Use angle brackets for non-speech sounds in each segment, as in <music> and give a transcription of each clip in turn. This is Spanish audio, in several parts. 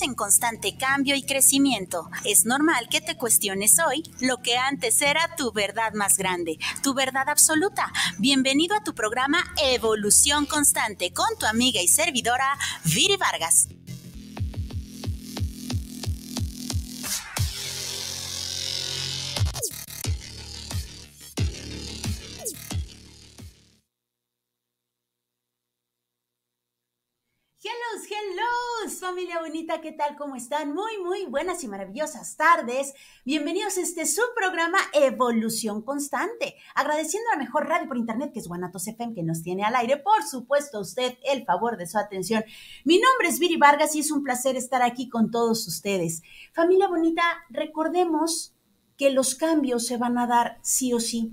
en constante cambio y crecimiento. Es normal que te cuestiones hoy lo que antes era tu verdad más grande, tu verdad absoluta. Bienvenido a tu programa Evolución Constante con tu amiga y servidora Viri Vargas. familia bonita, ¿qué tal? ¿Cómo están? Muy, muy buenas y maravillosas tardes. Bienvenidos a este su programa Evolución Constante. Agradeciendo a la mejor radio por internet, que es Guanatos FM, que nos tiene al aire. Por supuesto, usted el favor de su atención. Mi nombre es Viri Vargas y es un placer estar aquí con todos ustedes. Familia bonita, recordemos que los cambios se van a dar sí o sí.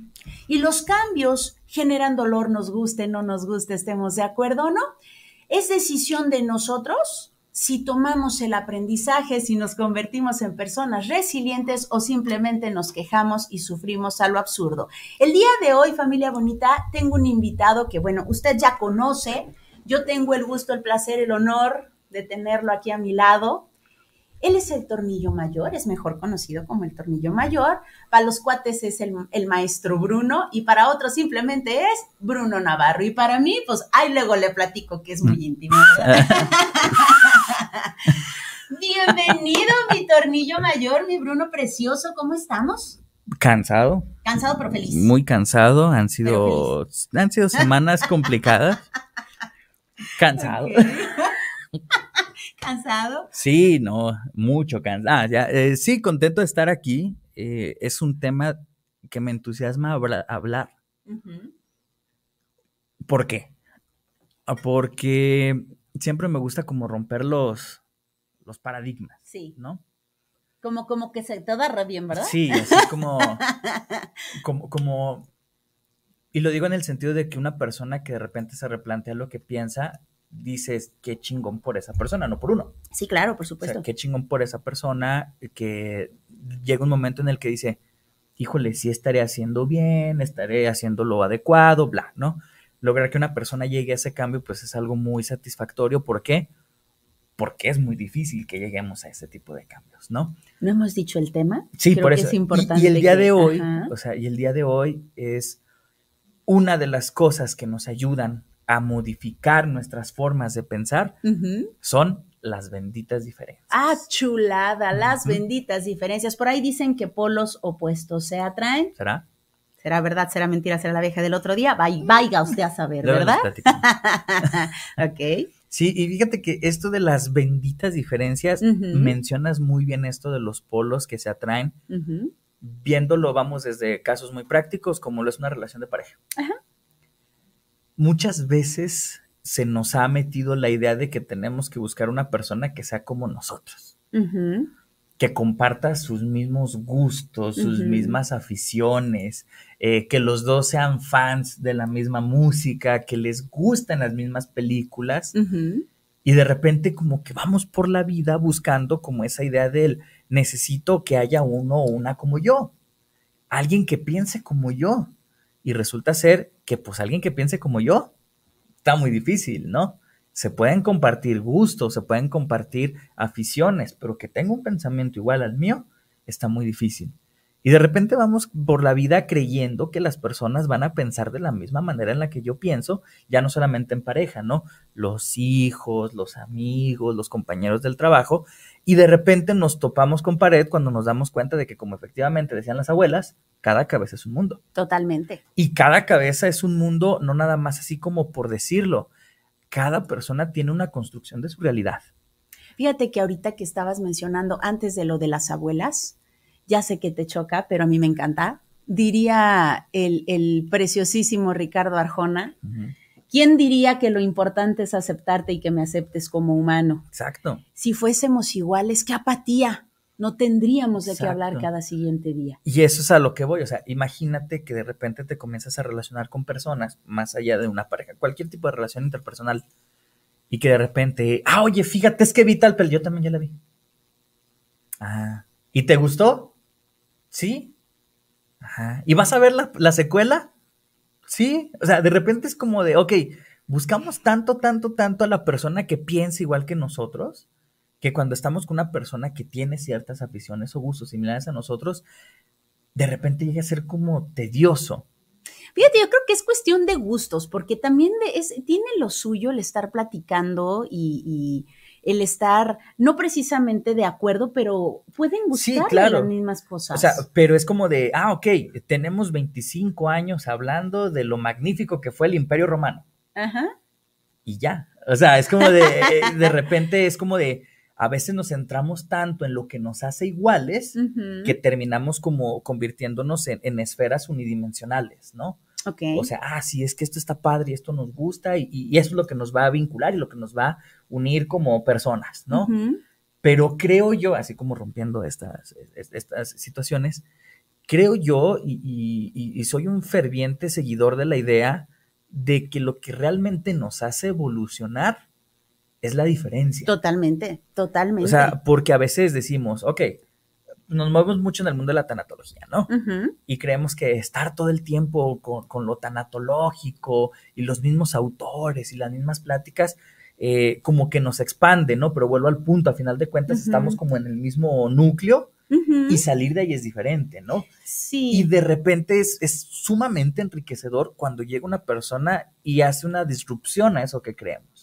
Y los cambios generan dolor, nos guste, no nos guste, estemos de acuerdo o no. ¿Es decisión de nosotros si tomamos el aprendizaje, si nos convertimos en personas resilientes o simplemente nos quejamos y sufrimos a lo absurdo. El día de hoy, familia bonita, tengo un invitado que, bueno, usted ya conoce. Yo tengo el gusto, el placer, el honor de tenerlo aquí a mi lado. Él es el tornillo mayor, es mejor conocido como el tornillo mayor. Para los cuates es el, maestro Bruno y para otros simplemente es Bruno Navarro. Y para mí, pues ahí luego le platico que es muy mm. íntimo. <laughs> <laughs> Bienvenido, mi tornillo mayor, mi Bruno precioso, ¿cómo estamos? Cansado. Cansado pero feliz. Muy cansado, han sido han sido semanas complicadas. <laughs> cansado. <laughs> ¿Cansado? Sí, no, mucho cansado. Ah, eh, sí, contento de estar aquí. Eh, es un tema que me entusiasma hablar. ¿Por qué? Ah, porque siempre me gusta como romper los, paradigmas. Sí. ¿No? Como, como que se te agarra bien, ¿verdad? Sí, así como, <laughs> como, como, y lo digo en el sentido de que una persona que de repente se replantea lo que piensa, dices, qué chingón por esa persona, no por uno. Sí, claro, por supuesto. O qué chingón por esa persona que llega un momento en el que dice, híjole, sí estaré haciendo bien, estaré haciendo lo adecuado, bla, ¿no? lograr que una persona llegue a ese cambio, pues es algo muy satisfactorio. ¿Por qué? Porque es muy difícil que lleguemos a ese tipo de cambios, ¿no? No hemos dicho el tema. Sí, por eso. es importante y, el día de hoy, o sea, y el día de hoy es una de las cosas que nos ayudan a modificar nuestras formas de pensar son las benditas diferencias. Ah, chulada, las benditas diferencias. Por ahí dicen que polos opuestos se atraen. ¿Será? será verdad, será mentira, será la vieja del otro día, vaya, usted a saber, ¿verdad? <laughs> ok. Sí, y fíjate que esto de las benditas diferencias, mencionas muy bien esto de los polos que se atraen. Viéndolo, vamos desde casos muy prácticos, como lo es una relación de pareja. Muchas veces se nos ha metido la idea de que tenemos que buscar una persona que sea como nosotros. Ajá que comparta sus mismos gustos, sus mismas aficiones, eh, que los dos sean fans de la misma música, que les gusten las mismas películas. Y de repente como que vamos por la vida buscando como esa idea del necesito que haya uno o una como yo, alguien que piense como yo. Y resulta ser que pues alguien que piense como yo está muy difícil, ¿no? se pueden compartir gustos, se pueden compartir aficiones, pero que tenga un pensamiento igual al mío está muy difícil. Y de repente vamos por la vida creyendo que las personas van a pensar de la misma manera en la que yo pienso, ya no solamente en pareja, ¿no? Los hijos, los amigos, los compañeros del trabajo, y de repente nos topamos con pared cuando nos damos cuenta de que, como efectivamente decían las abuelas, cada cabeza es un mundo. Totalmente. Y cada cabeza es un mundo, no nada más así como por decirlo, cada persona tiene una construcción de su realidad. Fíjate que ahorita que estabas mencionando antes de lo de las abuelas, ya sé que te choca, pero a mí me encanta. Diría el, preciosísimo Ricardo Arjona, ¿quién diría que lo importante es aceptarte y que me aceptes como humano? Exacto. Si fuésemos iguales, qué apatía no tendríamos de qué hablar cada siguiente día. Y eso es a lo que voy, o sea, imagínate que de repente te comienzas a relacionar con personas más allá de una pareja, cualquier tipo de relación interpersonal, y que de repente, ah, oye, fíjate, es que vi tal, yo también ya la vi. Ah, ¿y te gustó? ¿Sí? Ajá. ¿Y vas a ver la, la secuela? Sí, o sea, de repente es como de, ok, buscamos tanto, tanto, tanto a la persona que piensa igual que nosotros, que cuando estamos con una persona que tiene ciertas aficiones o gustos similares a nosotros, de repente llega a ser como tedioso. Fíjate, yo creo que es cuestión de gustos, porque también tiene lo suyo el estar platicando y, el estar, no precisamente de acuerdo, pero pueden gustar las mismas cosas. O sea, pero es como de, ah, ok, tenemos 25 años hablando de lo magnífico que fue el Imperio Romano. Ajá. Y ya. O sea, es como de, eh, de repente es como de, a veces nos centramos tanto en lo que nos hace iguales que terminamos como convirtiéndonos en, esferas unidimensionales, ¿no? Okay. O sea, ah, sí, es que esto está padre y esto nos gusta y, eso es lo que nos va a vincular y lo que nos va a unir como personas, ¿no? Pero creo yo, así como rompiendo estas, estas situaciones, creo yo y, y soy un ferviente seguidor de la idea de que lo que realmente nos hace evolucionar es la diferencia. Totalmente, totalmente. O sea, porque a veces decimos, ok, nos movemos mucho en el mundo de la tanatología, ¿no? Y creemos que estar todo el tiempo con, lo tanatológico y los mismos autores y las mismas pláticas, eh, como que nos expande, ¿no? Pero vuelvo al punto, a final de cuentas estamos como en el mismo núcleo y salir de ahí es diferente, ¿no? Sí. Y de repente es sumamente enriquecedor cuando llega una persona y hace una disrupción a eso que creemos.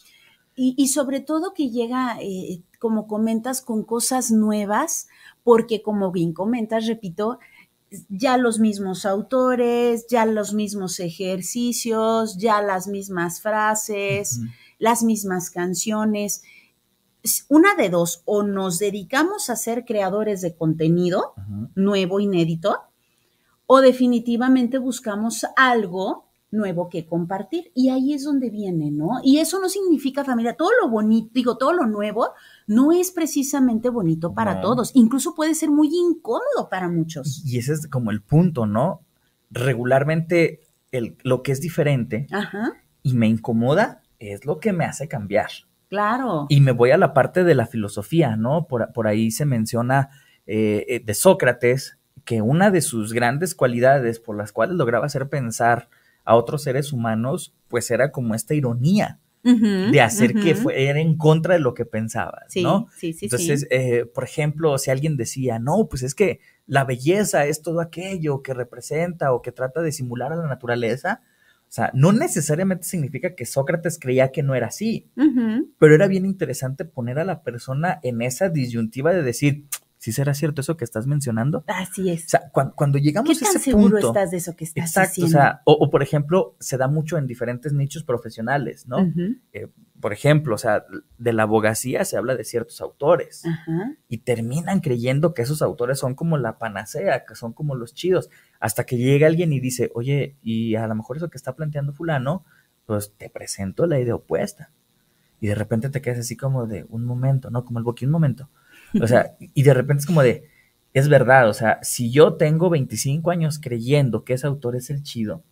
Y, sobre todo que llega, eh, como comentas, con cosas nuevas, porque como bien comentas, repito, ya los mismos autores, ya los mismos ejercicios, ya las mismas frases, las mismas canciones. Una de dos, o nos dedicamos a ser creadores de contenido nuevo, inédito, o definitivamente buscamos algo nuevo que compartir. Y ahí es donde viene, ¿no? Y eso no significa familia, todo lo bonito, digo, todo lo nuevo no es precisamente bonito para todos, incluso puede ser muy incómodo para muchos. Y ese es como el punto, ¿no? Regularmente el, lo que es diferente y me incomoda es lo que me hace cambiar. Claro. Y me voy a la parte de la filosofía, ¿no? Por, por ahí se menciona eh, eh, de Sócrates que una de sus grandes cualidades por las cuales lograba hacer pensar a otros seres humanos, pues era como esta ironía, de hacer que era en contra de lo que pensaba ¿no? Entonces, eh, por ejemplo, si alguien decía, no, pues es que la belleza es todo aquello que representa o que trata de simular a la naturaleza, o sea, no necesariamente significa que Sócrates creía que no era así, pero era bien interesante poner a la persona en esa disyuntiva de decir, si será cierto eso que estás mencionando? Así es. O sea, cuando, llegamos ¿Qué tan seguro estás de eso que estás exacto, O sea, o, por ejemplo, se da mucho en diferentes nichos profesionales, ¿no? Eh, por ejemplo, o sea, de la abogacía se habla de ciertos autores y terminan creyendo que esos autores son como la panacea, que son como los chidos, hasta que llega alguien y dice, oye, y a lo mejor eso que está planteando fulano, pues te presento la idea opuesta. Y de repente te quedas así como de un momento, ¿no? Como el boquín un momento o sea, y de repente es como de, es verdad, o sea, si yo tengo 25 años creyendo que ese autor es el chido,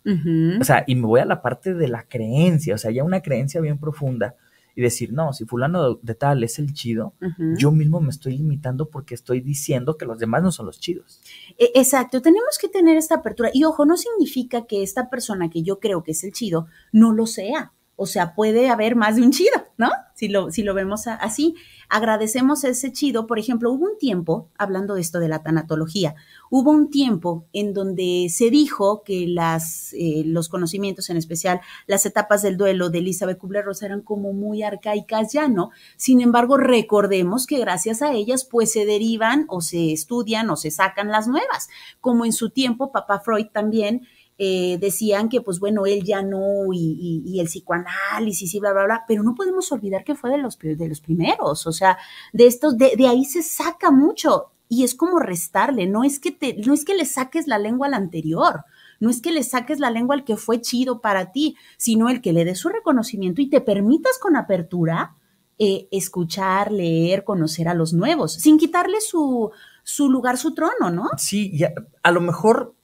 o sea, y me voy a la parte de la creencia, o sea, ya una creencia bien profunda, y decir, no, si fulano de tal es el chido, yo mismo me estoy limitando porque estoy diciendo que los demás no son los chidos. E-, exacto, tenemos que tener esta apertura. Y ojo, no significa que esta persona que yo creo que es el chido no lo sea. O sea, puede haber más de un chido, ¿no? Si lo, si lo vemos así. Agradecemos ese chido. Por ejemplo, hubo un tiempo, hablando de esto de la tanatología, hubo un tiempo en donde se dijo que las, eh, los conocimientos, en especial las etapas del duelo de Elizabeth Kubler-Ross, eran como muy arcaicas ya, ¿no? Sin embargo, recordemos que gracias a ellas, pues se derivan o se estudian o se sacan las nuevas, como en su tiempo, papá Freud también eh, decían que, pues bueno, él ya no, y, el psicoanálisis y bla, bla, bla, pero no podemos olvidar que fue de los, de los primeros, o sea, de estos, de, ahí se saca mucho y es como restarle, no es que no es que le saques la lengua al anterior, no es que le saques la lengua al que fue chido para ti, sino el que le dé su reconocimiento y te permitas con apertura eh, escuchar, leer, conocer a los nuevos, sin quitarle su, su lugar, su trono, ¿no? Sí, ya, a lo mejor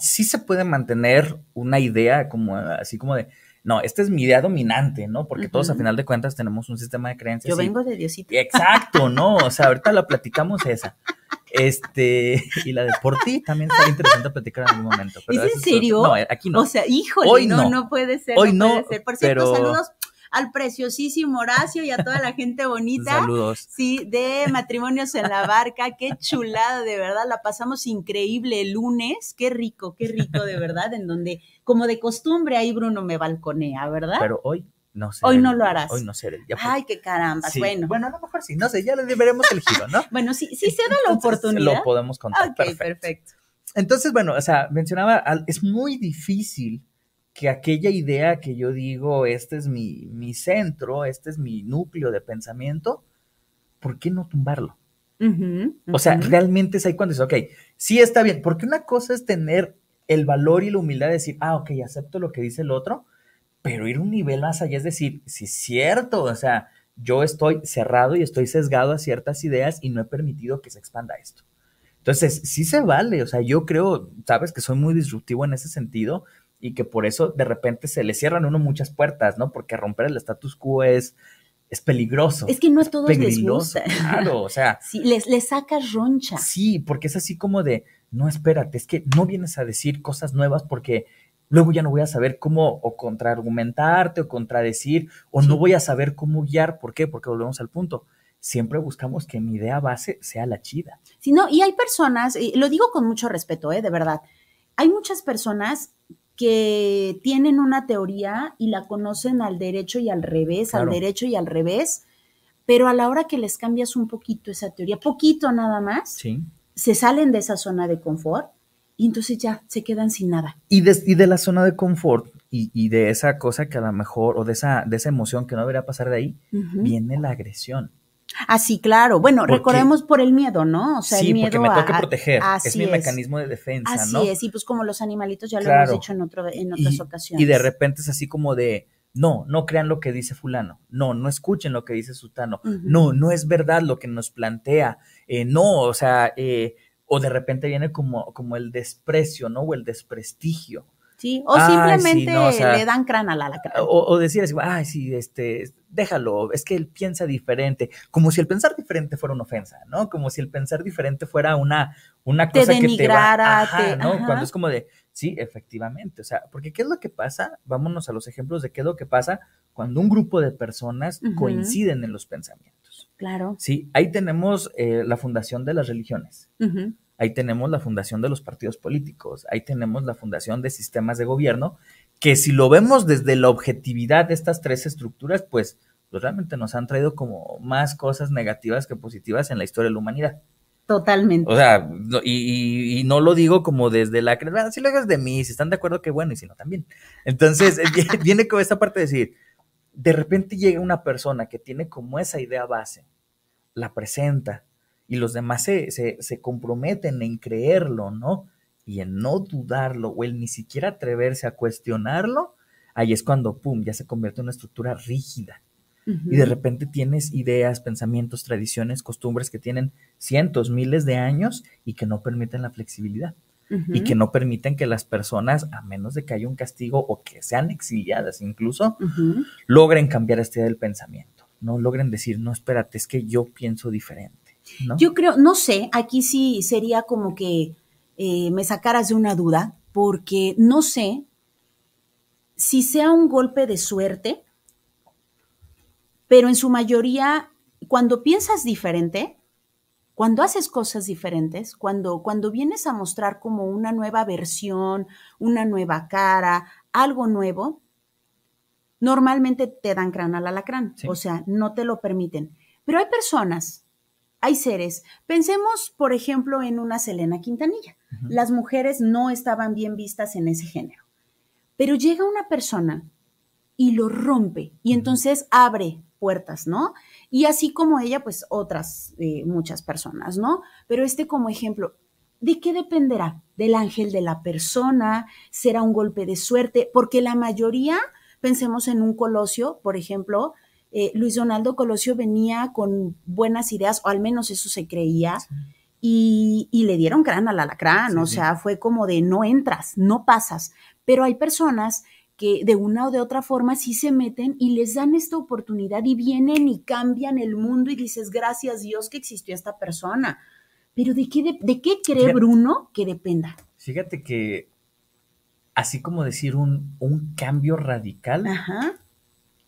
sí se puede mantener una idea como así como de, no, esta es mi idea dominante, ¿no? Porque todos a final de cuentas tenemos un sistema de creencias. Yo vengo de Diosito. Exacto, <laughs> ¿no? O sea, ahorita la platicamos esa. Este, y la de por ti también está interesante platicar en algún momento. Pero ¿Es en serio? no, eh, aquí no. O sea, híjole, Hoy no, no, puede ser. Hoy no, puede ser. Por cierto, saludos al preciosísimo Horacio y a toda la gente <laughs> bonita. Saludos. Sí, de Matrimonios en la Barca. Qué chulada, de verdad. La pasamos increíble el lunes. Qué rico, qué rico, de verdad. En donde, como de costumbre, ahí Bruno me balconea, ¿verdad? Pero hoy no sé, Hoy no lo harás. Hoy no seré. Ay, qué caramba. Bueno. Bueno, a lo mejor sí. No sé, ya le veremos el giro, ¿no? <laughs> bueno, sí, sí se da la oportunidad. Lo podemos contar. Ok, perfecto. perfecto. Entonces, bueno, o sea, mencionaba, es muy difícil que aquella idea que yo digo, este es mi, mi centro, este es mi núcleo de pensamiento, ¿por qué no tumbarlo? O sea, realmente es ahí cuando dice ok, sí está bien, porque una cosa es tener el valor y la humildad de decir, ah, ok, acepto lo que dice el otro, pero ir un nivel más allá es decir, sí, cierto, o sea, yo estoy cerrado y estoy sesgado a ciertas ideas y no he permitido que se expanda esto. Entonces, sí se vale, o sea, yo creo, sabes que soy muy disruptivo en ese sentido y que por eso de repente se le cierran uno muchas puertas, ¿no? Porque romper el status quo es, es peligroso. Es que no es todo peligroso, Claro, o sea. <laughs> Sí, les, les sacas roncha. Sí, porque es así como de, no, espérate, es que no vienes a decir cosas nuevas porque luego ya no voy a saber cómo o contraargumentarte o contradecir o no voy a saber cómo guiar. ¿Por qué? Porque volvemos al punto siempre buscamos que mi idea base sea la chida. Sí, no, y hay personas, y lo digo con mucho respeto, ¿eh? de verdad, hay muchas personas que tienen una teoría y la conocen al derecho y al revés, al derecho y al revés, pero a la hora que les cambias un poquito esa teoría, poquito nada más, se salen de esa zona de confort y entonces ya se quedan sin nada. Y de, de la zona de confort y, de esa cosa que a lo mejor, o de esa, de esa emoción que no debería pasar de ahí, viene la agresión. Así, ah, claro. Bueno, recordemos por el miedo, ¿no? O sea, el miedo porque me tengo que proteger. es mi mecanismo de defensa, así ¿no? Así es, y pues como los animalitos ya lo hemos hecho en, en otras ocasiones. Y de repente es así como de, no, no crean lo que dice fulano, no, no escuchen lo que dice sutano, no, no es verdad lo que nos plantea, eh, no, o sea, eh, o de repente viene como, como el desprecio, ¿no? O el desprestigio. Sí, o simplemente le dan crán a la O, o, decir así, ay, sí, este, déjalo, es que él piensa diferente, como si el pensar diferente fuera una ofensa, ¿no? Como si el pensar diferente fuera una, una cosa que te va, te, ¿no? Cuando es como de, sí, efectivamente, o sea, porque ¿qué es lo que pasa? Vámonos a los ejemplos de qué es lo que pasa cuando un grupo de personas coinciden en los pensamientos. Claro. Sí, ahí tenemos eh, la fundación de las religiones ahí tenemos la fundación de los partidos políticos, ahí tenemos la fundación de sistemas de gobierno, que si lo vemos desde la objetividad de estas tres estructuras, pues, pues realmente nos han traído como más cosas negativas que positivas en la historia de la humanidad. Totalmente. O sea, y, no lo digo como desde la bueno, si lo hagas de mí, si están de acuerdo, que bueno, y si no, también. Entonces, eh, viene con esta parte de decir, de repente llega una persona que tiene como esa idea base, la presenta, y los demás se, comprometen en creerlo, ¿no? Y en no dudarlo o en ni siquiera atreverse a cuestionarlo, ahí es cuando, ¡pum!, ya se convierte en una estructura rígida. Y de repente tienes ideas, pensamientos, tradiciones, costumbres que tienen cientos, miles de años y que no permiten la flexibilidad y que no permiten que las personas, a menos de que haya un castigo o que sean exiliadas incluso, logren cambiar este del pensamiento, no logren decir, no, espérate, es que yo pienso diferente. Yo creo, no sé, aquí sí sería como que eh, me sacaras de una duda, porque no sé si sea un golpe de suerte, pero en su mayoría, cuando piensas diferente, cuando haces cosas diferentes, cuando, cuando vienes a mostrar como una nueva versión, una nueva cara, algo nuevo, normalmente te dan crán al alacrán, o sea, no te lo permiten. Pero hay personas hay seres. Pensemos, por ejemplo, en una Selena Quintanilla. Las mujeres no estaban bien vistas en ese género. Pero llega una persona y lo rompe y entonces abre puertas, ¿no? Y así como ella, pues otras eh, muchas personas, ¿no? Pero este como ejemplo, ¿de qué dependerá? ¿Del ángel de la persona? ¿Será un golpe de suerte? Porque la mayoría, pensemos en un colosio, por ejemplo, eh, Luis Donaldo Colosio venía con buenas ideas, o al menos eso se creía, y, le dieron gran al alacrán, o sea, fue como de no entras, no pasas, pero hay personas que de una o de otra forma sí se meten y les dan esta oportunidad y vienen y cambian el mundo y dices, gracias Dios que existió esta persona. Pero ¿de qué, de, qué cree Bruno que dependa? Fíjate que así como decir un, un cambio radical, Ajá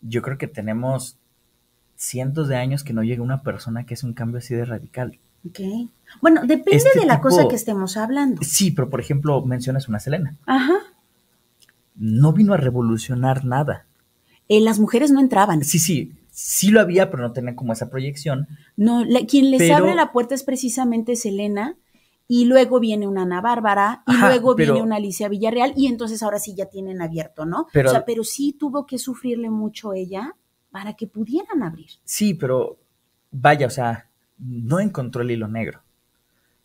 yo creo que tenemos cientos de años que no llega una persona que hace un cambio así de radical. Ok. Bueno, depende este de la cosa que estemos hablando. Sí, pero por ejemplo, mencionas una Selena. Ajá. No vino a revolucionar nada. Eh, las mujeres no entraban. Sí, sí, sí lo había, pero no tenía como esa proyección. No, quien les abre la puerta es precisamente Selena y luego viene una Ana Bárbara, y luego viene una Alicia Villarreal, y entonces ahora sí ya tienen abierto, ¿no? o sea, pero sí tuvo que sufrirle mucho ella para que pudieran abrir. Sí, pero vaya, o sea, no encontró el hilo negro.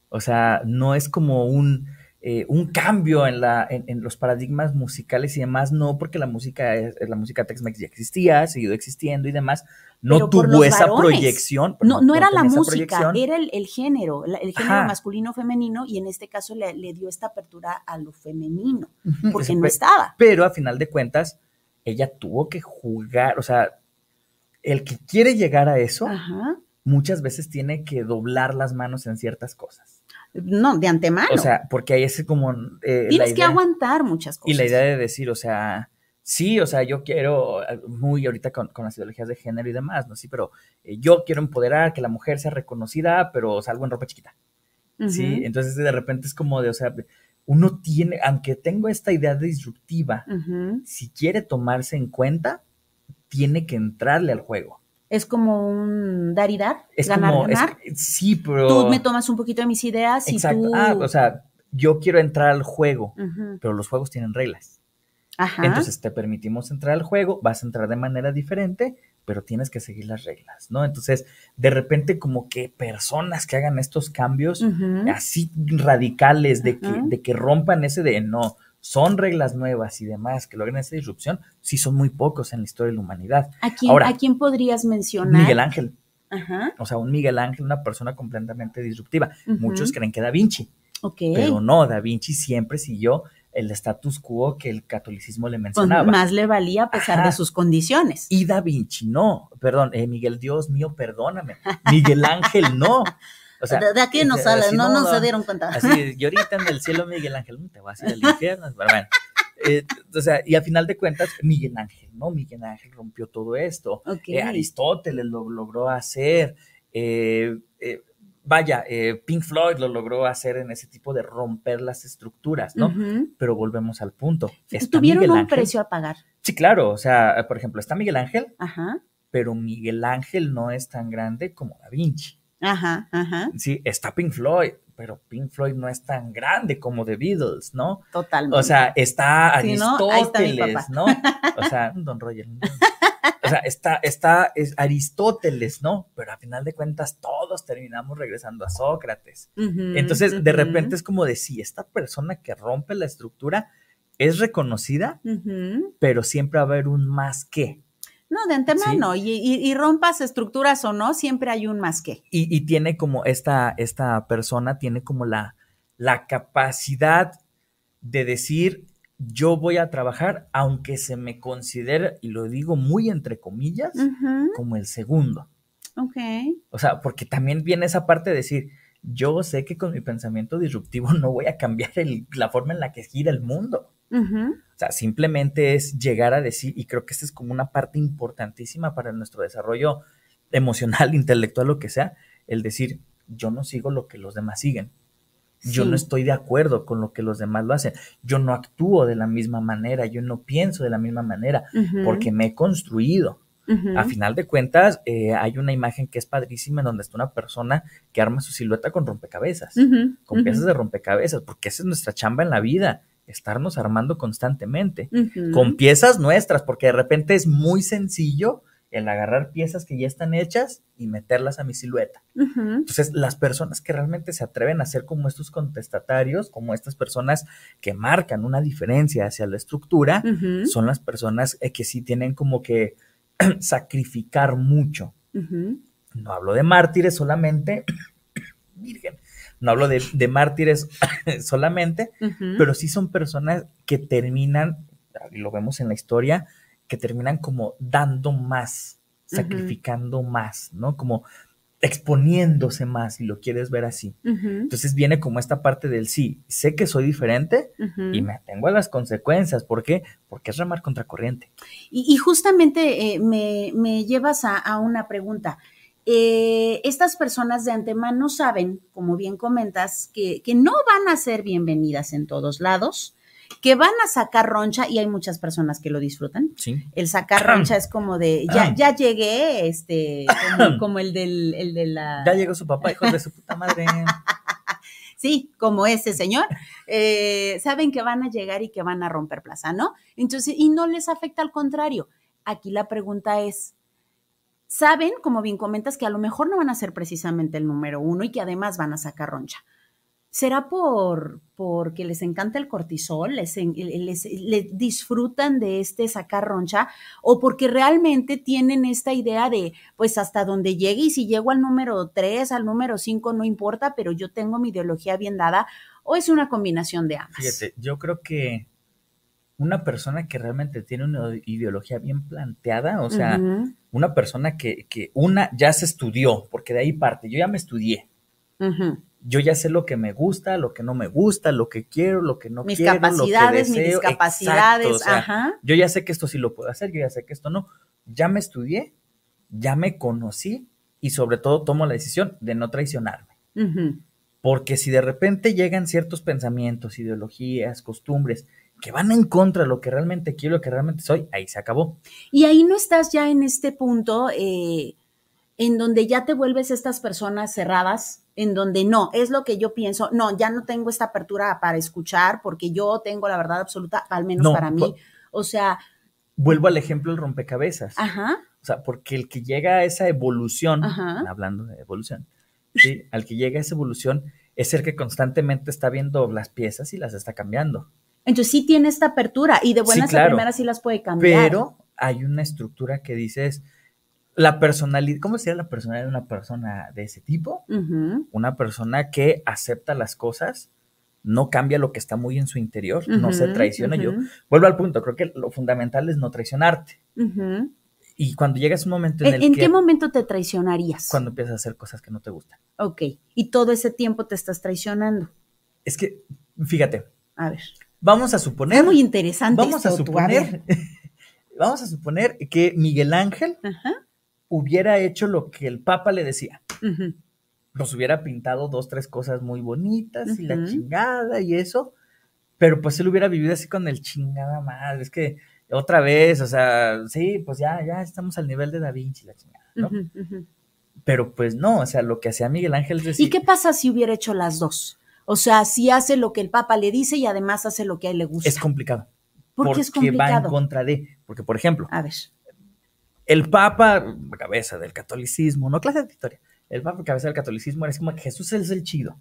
O sea, no es como un, eh, un cambio en, la, en, los paradigmas musicales y demás, no, porque la música, la música Tex-Mex ya existía, ha seguido existiendo y demás, no tuvo esa proyección. No, no, era la música, era el, género, el género masculino-femenino, y en este caso le, dio esta apertura a lo femenino, porque no estaba. Pero a final de cuentas, ella tuvo que jugar, o sea, el que quiere llegar a eso, muchas veces tiene que doblar las manos en ciertas cosas. No, de antemano. O sea, porque hay ese como... Eh, Tienes que aguantar muchas cosas. Y la idea de decir, o sea, sí, o sea, yo quiero, eh, muy ahorita con, las ideologías de género y demás, ¿no? Sí, pero eh, yo quiero empoderar, que la mujer sea reconocida, pero salgo en ropa chiquita. Sí, entonces de repente es como de, o sea, uno tiene, aunque tengo esta idea disruptiva, si quiere tomarse en cuenta, tiene que entrarle al juego. Es como un dar y dar, es ganar, como, ganar. sí, pero. Tú me tomas un poquito de mis ideas y ah, o sea, yo quiero entrar al juego, pero los juegos tienen reglas. Entonces te permitimos entrar al juego, vas a entrar de manera diferente, pero tienes que seguir las reglas, ¿no? Entonces, de repente como que personas que hagan estos cambios así radicales, de, que, de que rompan ese de no, son reglas nuevas y demás que logren esa disrupción, sí son muy pocos en la historia de la humanidad. ¿A quién, Ahora, quién podrías mencionar? Miguel Ángel. Ajá. O sea, un Miguel Ángel, una persona completamente disruptiva. Muchos creen que Da Vinci. Pero no, Da Vinci siempre siguió el status quo que el catolicismo le pues, mencionaba. más le valía a pesar de sus condiciones. Y Da Vinci no, perdón, eh, Miguel Dios mío, perdóname. Miguel Ángel no. O sea, <laughs> de, aquí eh, no sale, no, no, se dieron cuenta. Así, y ahorita en el cielo Miguel Ángel, no mm, te vas a ir al infierno, pero bueno. Eh, o sea, y a final de cuentas, Miguel Ángel, ¿no? Miguel Ángel rompió todo esto. Aristóteles lo logró hacer. Eh, vaya, eh, Pink Floyd lo logró hacer en ese tipo de romper las estructuras, ¿no? Pero volvemos al punto. Estuvieron Tuvieron un precio a pagar. Sí, claro. O sea, por ejemplo, está Miguel Ángel, ajá. pero Miguel Ángel no es tan grande como Da Vinci. Ajá, ajá. Sí, está Pink Floyd, pero Pink Floyd no es tan grande como The Beatles, ¿no? Totalmente. O sea, está Aristóteles, no, O sea, Don Roger. <laughs> sea, está, Aristóteles, ¿no? Pero a final de cuentas todos terminamos regresando a Sócrates. Entonces, de repente es como decir, esta persona que rompe la estructura es reconocida, pero siempre va a haber un más que. No, de antemano, y, rompas estructuras o no, siempre hay un más que. Y, tiene como esta, esta persona tiene como la, la capacidad de decir, yo voy a trabajar aunque se me considere, y lo digo muy entre comillas, como el segundo. Ok. O sea, porque también viene esa parte de decir, yo sé que con mi pensamiento disruptivo <laughs> no voy a cambiar la forma en la que gira el mundo. O sea, simplemente es llegar a decir, y creo que esta es como una parte importantísima para nuestro desarrollo <laughs> emocional, intelectual, lo que sea, el decir, yo no sigo lo que los demás siguen, yo no estoy de acuerdo con lo que los demás lo hacen. Yo no actúo de la misma manera, yo no pienso de la misma manera, porque me he construido. A final de cuentas, eh, hay una imagen que es padrísima en donde está una persona que arma su silueta con rompecabezas, con piezas de rompecabezas, porque esa es nuestra chamba en la vida estarnos armando constantemente, con piezas nuestras, porque de repente es muy sencillo el agarrar piezas que ya están hechas y meterlas a mi silueta. Entonces, las personas que realmente se atreven a ser como estos contestatarios, como estas personas que marcan una diferencia hacia la estructura, son las personas eh, que sí tienen como que <clears throat> sacrificar mucho. No hablo de mártires solamente, <coughs> virgen, no hablo de, mártires <coughs> solamente, pero sí son personas que terminan, lo vemos en la historia, que terminan como dando más, sacrificando más, ¿no? Como exponiéndose más, si lo quieres ver así. Entonces viene como esta parte del sí, sé que soy diferente y me atengo a las consecuencias. ¿Por qué? Porque es remar contracorriente. Y, y justamente eh, me, llevas a, una pregunta. Eh, estas personas de antemano saben, como bien comentas, que, que no van a ser bienvenidas en todos lados, que van a sacar roncha y hay muchas personas que lo disfrutan. Sí. El sacar roncha es como de, ya, ya llegué, este, como, el, del, el de la... Ya llegó su papá, hijo de su puta madre. <laughs> sí, como ese señor, eh, saben que van a llegar y que van a romper plaza, ¿no? Entonces, y no les afecta, al contrario. Aquí la pregunta es, saben, como bien comentas, que a lo mejor no van a ser precisamente el número uno y que además van a sacar roncha. ¿Será por porque les encanta el cortisol, les, disfrutan de este sacar roncha o porque realmente tienen esta idea de pues hasta donde llegue y si llego al número 3, al número 5 no importa, pero yo tengo mi ideología bien dada o es una combinación de ambas? Fíjate, yo creo que una persona que realmente tiene una ideología bien planteada, o sea, una persona que, que, una ya se estudió, porque de ahí parte, yo ya me estudié, yo ya sé lo que me gusta, lo que no me gusta, lo que quiero, lo que no quiero. Mis capacidades, mis discapacidades. Yo ya sé que esto sí lo puedo hacer, yo ya sé que esto no. Ya me estudié, ya me conocí y sobre todo tomo la decisión de no traicionarme. Porque si de repente llegan ciertos pensamientos, ideologías, costumbres que van en contra de lo que realmente quiero, lo que realmente soy, ahí se acabó. Y ahí no estás ya en este punto eh, en donde ya te vuelves estas personas cerradas, en donde no, es lo que yo pienso, no, ya no tengo esta apertura para escuchar porque yo tengo la verdad absoluta, al menos para mí. O sea... Vuelvo al ejemplo del rompecabezas. Ajá. O sea, porque el que llega a esa evolución, hablando de evolución, ¿sí? al que llega a esa evolución es el que constantemente está viendo las piezas y las está cambiando. Entonces sí tiene esta apertura y de buenas a primeras sí las puede cambiar. Pero hay una estructura que dices, la personalidad, ¿cómo sería la personalidad de una persona de ese tipo? Una persona que acepta las cosas, no cambia lo que está muy en su interior, no se traiciona. Yo vuelvo al punto, creo que lo fundamental es no traicionarte. Y cuando llegas un momento en el ¿En qué momento te traicionarías? Cuando empiezas a hacer cosas que no te gustan. Ok, y todo ese tiempo te estás traicionando. Es que, fíjate. A ver. Vamos a suponer. Es muy interesante. Vamos a suponer. <laughs> vamos a suponer que Miguel Ángel Ajá hubiera hecho lo que el Papa le decía. Nos hubiera pintado dos, tres cosas muy bonitas y la chingada y eso, pero pues él hubiera vivido así con el chingada madre. Es que otra vez, o sea, sí, pues ya, ya estamos al nivel de Da Vinci, la chingada, ¿no? pero pues no, o sea, lo que hacía Miguel Ángel es ¿Y qué pasa si hubiera hecho las dos? O sea, si hace lo que el Papa le dice y además hace lo que a él le gusta. Es complicado. porque es complicado? va en contra de. Porque, por ejemplo, a ver el Papa, cabeza del catolicismo, no clase de historia, el Papa, cabeza del catolicismo, era como que Jesús es el chido.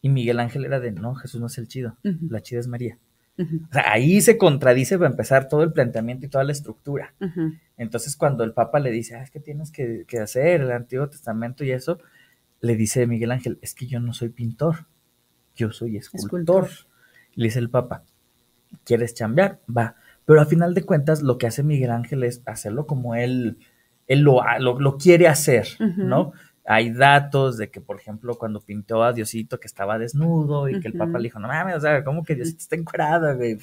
Y Miguel Ángel era de, no, Jesús no es el chido, la chida es María. O sea, ahí se contradice para empezar todo el planteamiento y toda la estructura. Entonces, cuando el Papa le dice, ah, es que tienes que, hacer el Antiguo Testamento y eso, le dice Miguel Ángel, es que yo no soy pintor, yo soy escultor. escultor. Le dice el Papa, ¿quieres chambear? Va pero a final de cuentas, lo que hace Miguel Ángel es hacerlo como él, él lo, ah, lo, quiere hacer, ¿no? Hay datos de que, por ejemplo, cuando pintó a Diosito que estaba desnudo y que el Papa le dijo, no mames, o sea, ¿cómo que Diosito está encuadrado, güey?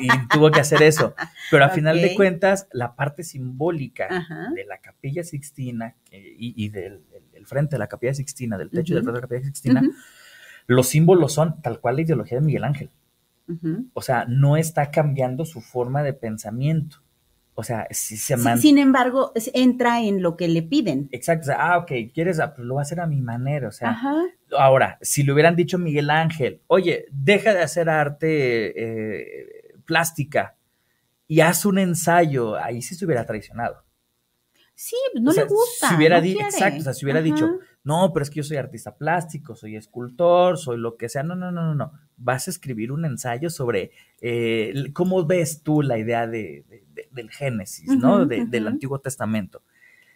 y tuvo que hacer eso. Pero a final de cuentas, la parte simbólica de la Capilla Sixtina y, del frente de la Capilla Sixtina, del techo y del de la Capilla Sixtina, los símbolos son tal cual la ideología de Miguel Ángel. O sea, no está cambiando su forma de pensamiento. O sea, si se sin, embargo, entra en lo que le piden. Exacto. ah, ok, quieres, ah, pues lo va a hacer a mi manera. O sea, ahora, si le hubieran dicho a Miguel Ángel, oye, deja de hacer arte eh, plástica y haz un ensayo, ahí sí se hubiera traicionado. Sí, no le gusta. Si hubiera Exacto, si hubiera dicho, no, pero es que yo soy artista plástico, soy escultor, soy lo que sea. No, no, no, no, no. Vas a escribir un ensayo sobre eh, cómo ves tú la idea de, del Génesis, ¿no? Del Antiguo Testamento.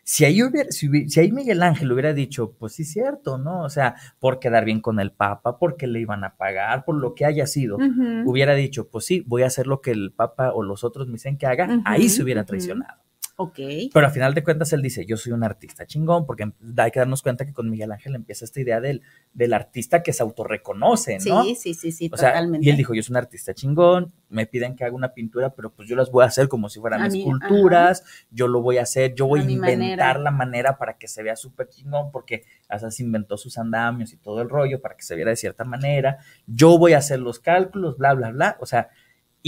Si ahí, hubiera, si, si ahí Miguel Ángel hubiera dicho, pues sí, cierto, ¿no? O sea, por quedar bien con el Papa, porque le iban a pagar, por lo que haya sido, hubiera dicho, pues sí, voy a hacer lo que el Papa o los otros me dicen que haga, ahí se hubiera traicionado. Ok. Pero al final de cuentas él dice, yo soy un artista chingón, porque hay que darnos cuenta que con Miguel Ángel empieza esta idea del, del artista que se autorreconoce, ¿no? Sí, sí, sí, sí, o Sea, y él dijo, yo soy un artista chingón, me piden que haga una pintura, pero pues yo las voy a hacer como si fueran esculturas, yo lo voy a hacer, yo voy a, inventar la manera para que se vea súper chingón, porque hasta se inventó sus andamios y todo el rollo para que se viera de cierta manera, yo voy a hacer los cálculos, bla, bla, bla, o sea,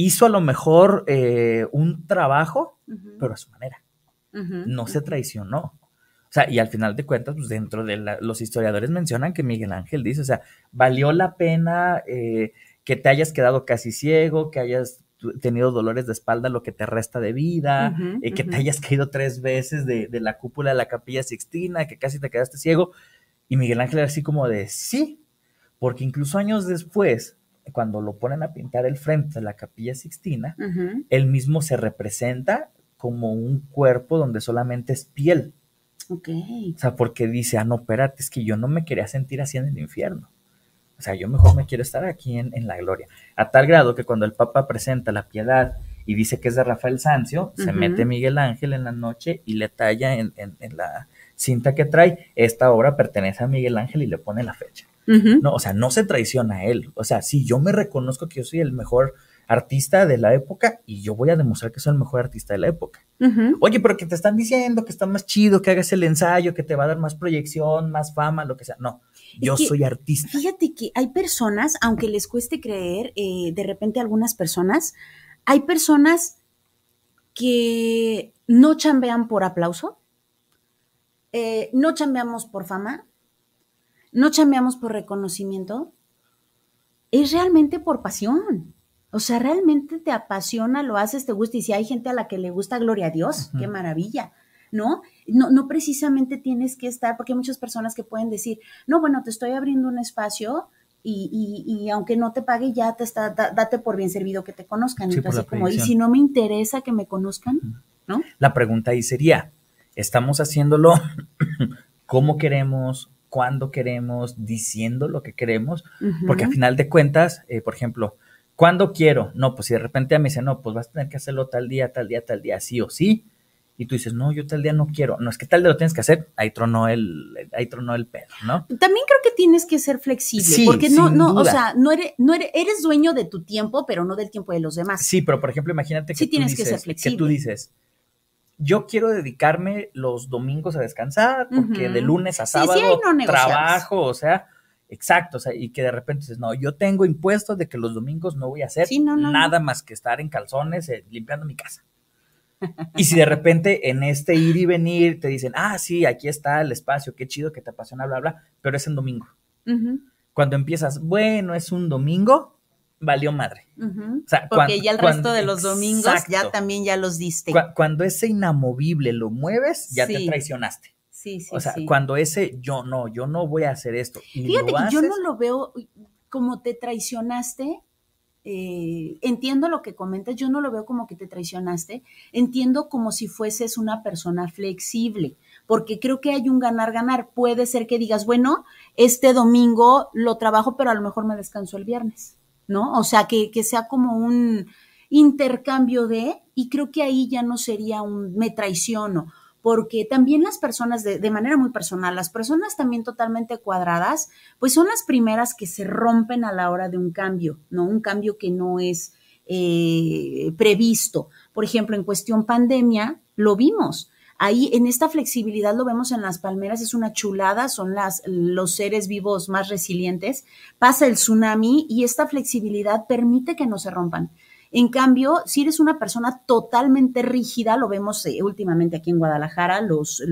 hizo a lo mejor eh, un trabajo, pero a su manera. No se traicionó. O sea, y al final de cuentas, pues dentro de los historiadores mencionan que Miguel Ángel dice, o sea, valió la pena eh, que te hayas quedado casi ciego, que hayas tenido dolores de espalda lo que te resta de vida, eh, que te hayas caído tres veces de, de, la cúpula de la capilla sixtina, que casi te quedaste ciego. Y Miguel Ángel así como de, sí, porque incluso años después, cuando lo ponen a pintar el frente de la capilla sixtina, él mismo se representa como un cuerpo donde solamente es piel. Ok. O sea, porque dice, ah, no, espérate, es que yo no me quería sentir así en el infierno. O sea, yo mejor me quiero estar aquí en, la gloria. A tal grado que cuando el Papa presenta la piedad y dice que es de Rafael Sancio, se mete Miguel Ángel en la noche y le talla en la cinta que trae, esta obra pertenece a Miguel Ángel y le pone la fecha. No, o sea, no se traiciona a él. O sea, sí, yo me reconozco que yo soy el mejor artista de la época y yo voy a demostrar que soy el mejor artista de la época. Oye, pero que te están diciendo que está más chido, que hagas el ensayo, que te va a dar más proyección, más fama, lo que sea. No, yo soy artista. Fíjate que hay personas, aunque les cueste creer, eh, de repente algunas personas, hay personas que no chambean por aplauso, eh, no chambeamos por fama, no chambeamos por reconocimiento, es realmente por pasión. O sea, realmente te apasiona, lo haces, te gusta. Y si hay gente a la que le gusta, gloria a Dios, qué maravilla, ¿no? ¿no? No precisamente tienes que estar, porque hay muchas personas que pueden decir, no, bueno, te estoy abriendo un espacio y, aunque no te pague, ya te está, date por bien servido que te conozcan. como, y si no me interesa que me conozcan, ¿no? La pregunta ahí sería, ¿estamos haciéndolo como <coughs> queremos, cuando queremos, diciendo lo que queremos, porque al final de cuentas, eh, por ejemplo, ¿cuándo quiero? No, pues si de repente me dice, no, pues vas a tener que hacerlo tal día, tal día, tal día, sí o sí, y tú dices, no, yo tal día no quiero, no, es que tal día lo tienes que hacer, ahí tronó el, ahí tronó el pedo, ¿no? También creo que tienes que ser flexible, porque no, no, o sea, no eres, no eres, eres dueño de tu tiempo, pero no del tiempo de los demás. Sí, pero por ejemplo, imagínate que sí, tienes que, ser flexible. que tú dices, yo quiero dedicarme los domingos a descansar, porque de lunes a sábado trabajo, o sea, exacto, y que de repente dices, no, yo tengo impuestos de que los domingos no voy a hacer nada más que estar en calzones eh, limpiando mi casa. y si de repente en este ir y venir te dicen, ah, sí, aquí está el espacio, qué chido que te apasiona, bla, bla, pero es en domingo. Cuando empiezas, bueno, es un domingo, valió madre. Porque ya el resto de los domingos ya también ya los diste. cuando ese inamovible lo mueves, ya te traicionaste. Sí, sí, o sea, cuando ese yo no, yo no voy a hacer esto. Fíjate que yo no lo veo como te traicionaste. Eh, entiendo lo que comentas, yo no lo veo como que te traicionaste, entiendo como si fueses una persona flexible, porque creo que hay un ganar-ganar. Puede ser que digas, bueno, este domingo lo trabajo, pero a lo mejor me descanso el viernes. ¿no? O sea, que, sea como un intercambio de, y creo que ahí ya no sería un me traiciono, porque también las personas, de, de, manera muy personal, las personas también totalmente cuadradas, pues son las primeras que se rompen a la hora de un cambio, ¿no? Un cambio que no es eh, previsto. Por ejemplo, en cuestión pandemia, lo vimos. Ahí en esta flexibilidad lo vemos en las palmeras, es una chulada, son los seres vivos más resilientes. Pasa el tsunami y esta flexibilidad permite que no se rompan. En cambio, si eres una persona totalmente rígida, lo vemos eh, últimamente aquí en Guadalajara, los,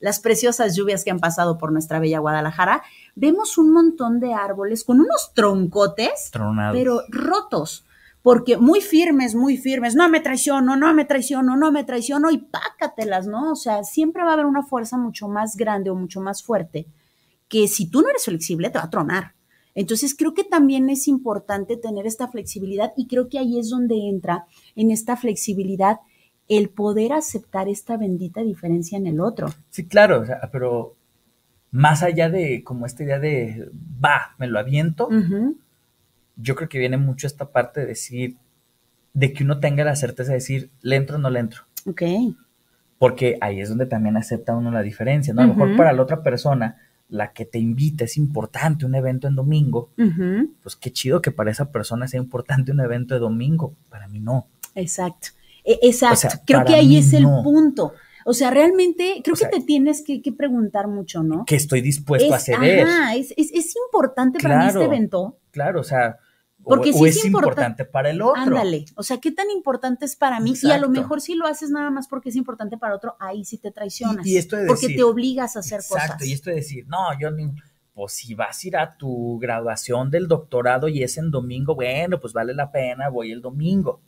las preciosas lluvias que han pasado por nuestra bella Guadalajara, vemos un montón de árboles con unos troncotes, pero rotos porque muy firmes, muy firmes, no me traiciono, no me traiciono, no me traiciono y pácatelas, ¿no? O sea, siempre va a haber una fuerza mucho más grande o mucho más fuerte que si tú no eres flexible te va a tronar. Entonces creo que también es importante tener esta flexibilidad y creo que ahí es donde entra en esta flexibilidad el poder aceptar esta bendita diferencia en el otro. Sí, claro, pero más allá de como esta idea de, va, me lo aviento, yo creo que viene mucho esta parte de decir, de que uno tenga la certeza de decir, le entro o no le entro. Ok. Porque ahí es donde también acepta uno la diferencia, ¿no? A lo mejor para la otra persona, la que te invita es importante un evento en domingo, pues qué chido que para esa persona sea importante un evento de domingo, para mí no. Exacto, e, exacto. creo que ahí es el punto. O sea, realmente creo que te tienes que, preguntar mucho, ¿no? Que estoy dispuesto a hacer Ah, es, es, importante para mí este evento. Claro, o sea, porque o, es, importante, para el otro. Ándale, o sea, ¿qué tan importante es para mí? Y a lo mejor si lo haces nada más porque es importante para otro, ahí sí te traicionas. Y, esto porque te obligas a hacer cosas. Exacto, y esto de decir, no, yo pues si vas a ir a tu graduación del doctorado y es en domingo, bueno, pues vale la pena, voy el domingo.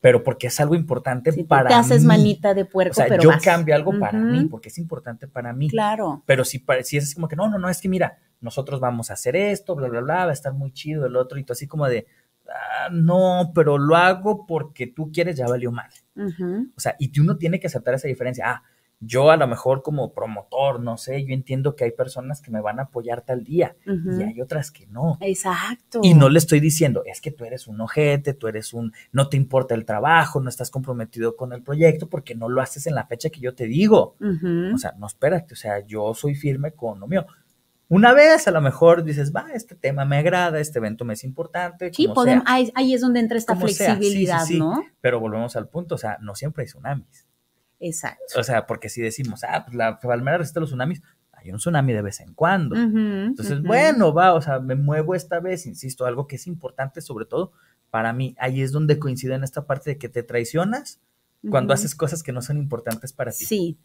Pero porque es algo importante para mí. Te haces manita de puerco, o sea, yo cambio algo para mí porque es importante para mí. Claro. Pero si, si es como que no, no, no, es que mira, nosotros vamos a hacer esto, bla, bla, bla, va a estar muy chido el otro, y tú así como de, ah, no, pero lo hago porque tú quieres, ya valió mal. O sea, y uno tiene que aceptar esa diferencia. Ah, yo a lo mejor como promotor, no sé, yo entiendo que hay personas que me van a apoyar tal día y hay otras que no. Exacto. Y no le estoy diciendo, es que tú eres un ojete, tú eres un, no te importa el trabajo, no estás comprometido con el proyecto porque no lo haces en la fecha que yo te digo. O sea, no espérate, o sea, yo soy firme con lo mío. Una vez a lo mejor dices, va, este tema me agrada, este evento me es importante. Sí, ahí, es donde entra esta flexibilidad, ¿no? Pero volvemos al punto, o sea, no siempre hay tsunamis. Exacto. O sea, porque si decimos, ah, pues la palmera resiste los tsunamis, hay un tsunami de vez en cuando. Entonces, bueno, va, o sea, me muevo esta vez, insisto, algo que es importante sobre todo para mí, ahí es donde coincide en esta parte de que te traicionas cuando haces cosas que no son importantes para ti. Sí,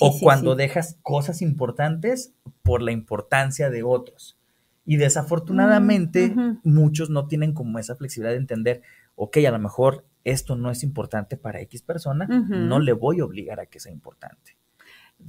o cuando dejas cosas importantes por la importancia de otros. Y desafortunadamente mm, muchos no tienen como esa flexibilidad de entender, ok, a lo mejor esto no es importante para X persona, no le voy a obligar a que sea importante.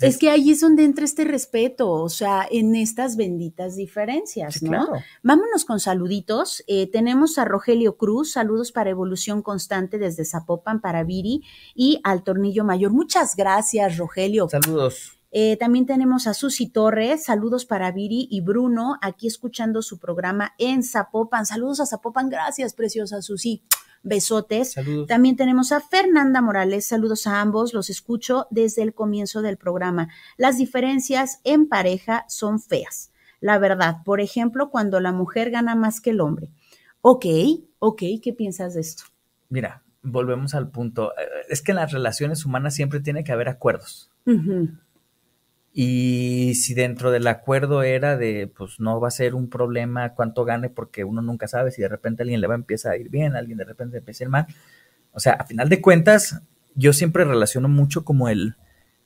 Es que ahí es donde entra este respeto, o sea, en estas benditas diferencias, ¿no? Vámonos con saluditos. Eh, tenemos a Rogelio Cruz, saludos para Evolución Constante desde Zapopan para Viri y al Tornillo Mayor. Muchas gracias, Rogelio. Saludos. Eh, también tenemos a Susi Torres, saludos para Viri y Bruno, aquí escuchando su programa en Zapopan. Saludos a Zapopan, gracias, preciosa Susi. Besotes. También tenemos a Fernanda Morales. Saludos a ambos. Los escucho desde el comienzo del programa. Las diferencias en pareja son feas. La verdad, por ejemplo, cuando la mujer gana más que el hombre. Ok, ok, ¿qué piensas de esto? Mira, volvemos al punto. Eh, es que en las relaciones humanas siempre tiene que haber acuerdos. Y si dentro del acuerdo era de, pues no va a ser un problema cuánto gane porque uno nunca sabe si de repente alguien le va a empezar a ir bien, alguien de repente empieza a ir mal. O sea, a final de cuentas, yo siempre relaciono mucho como el,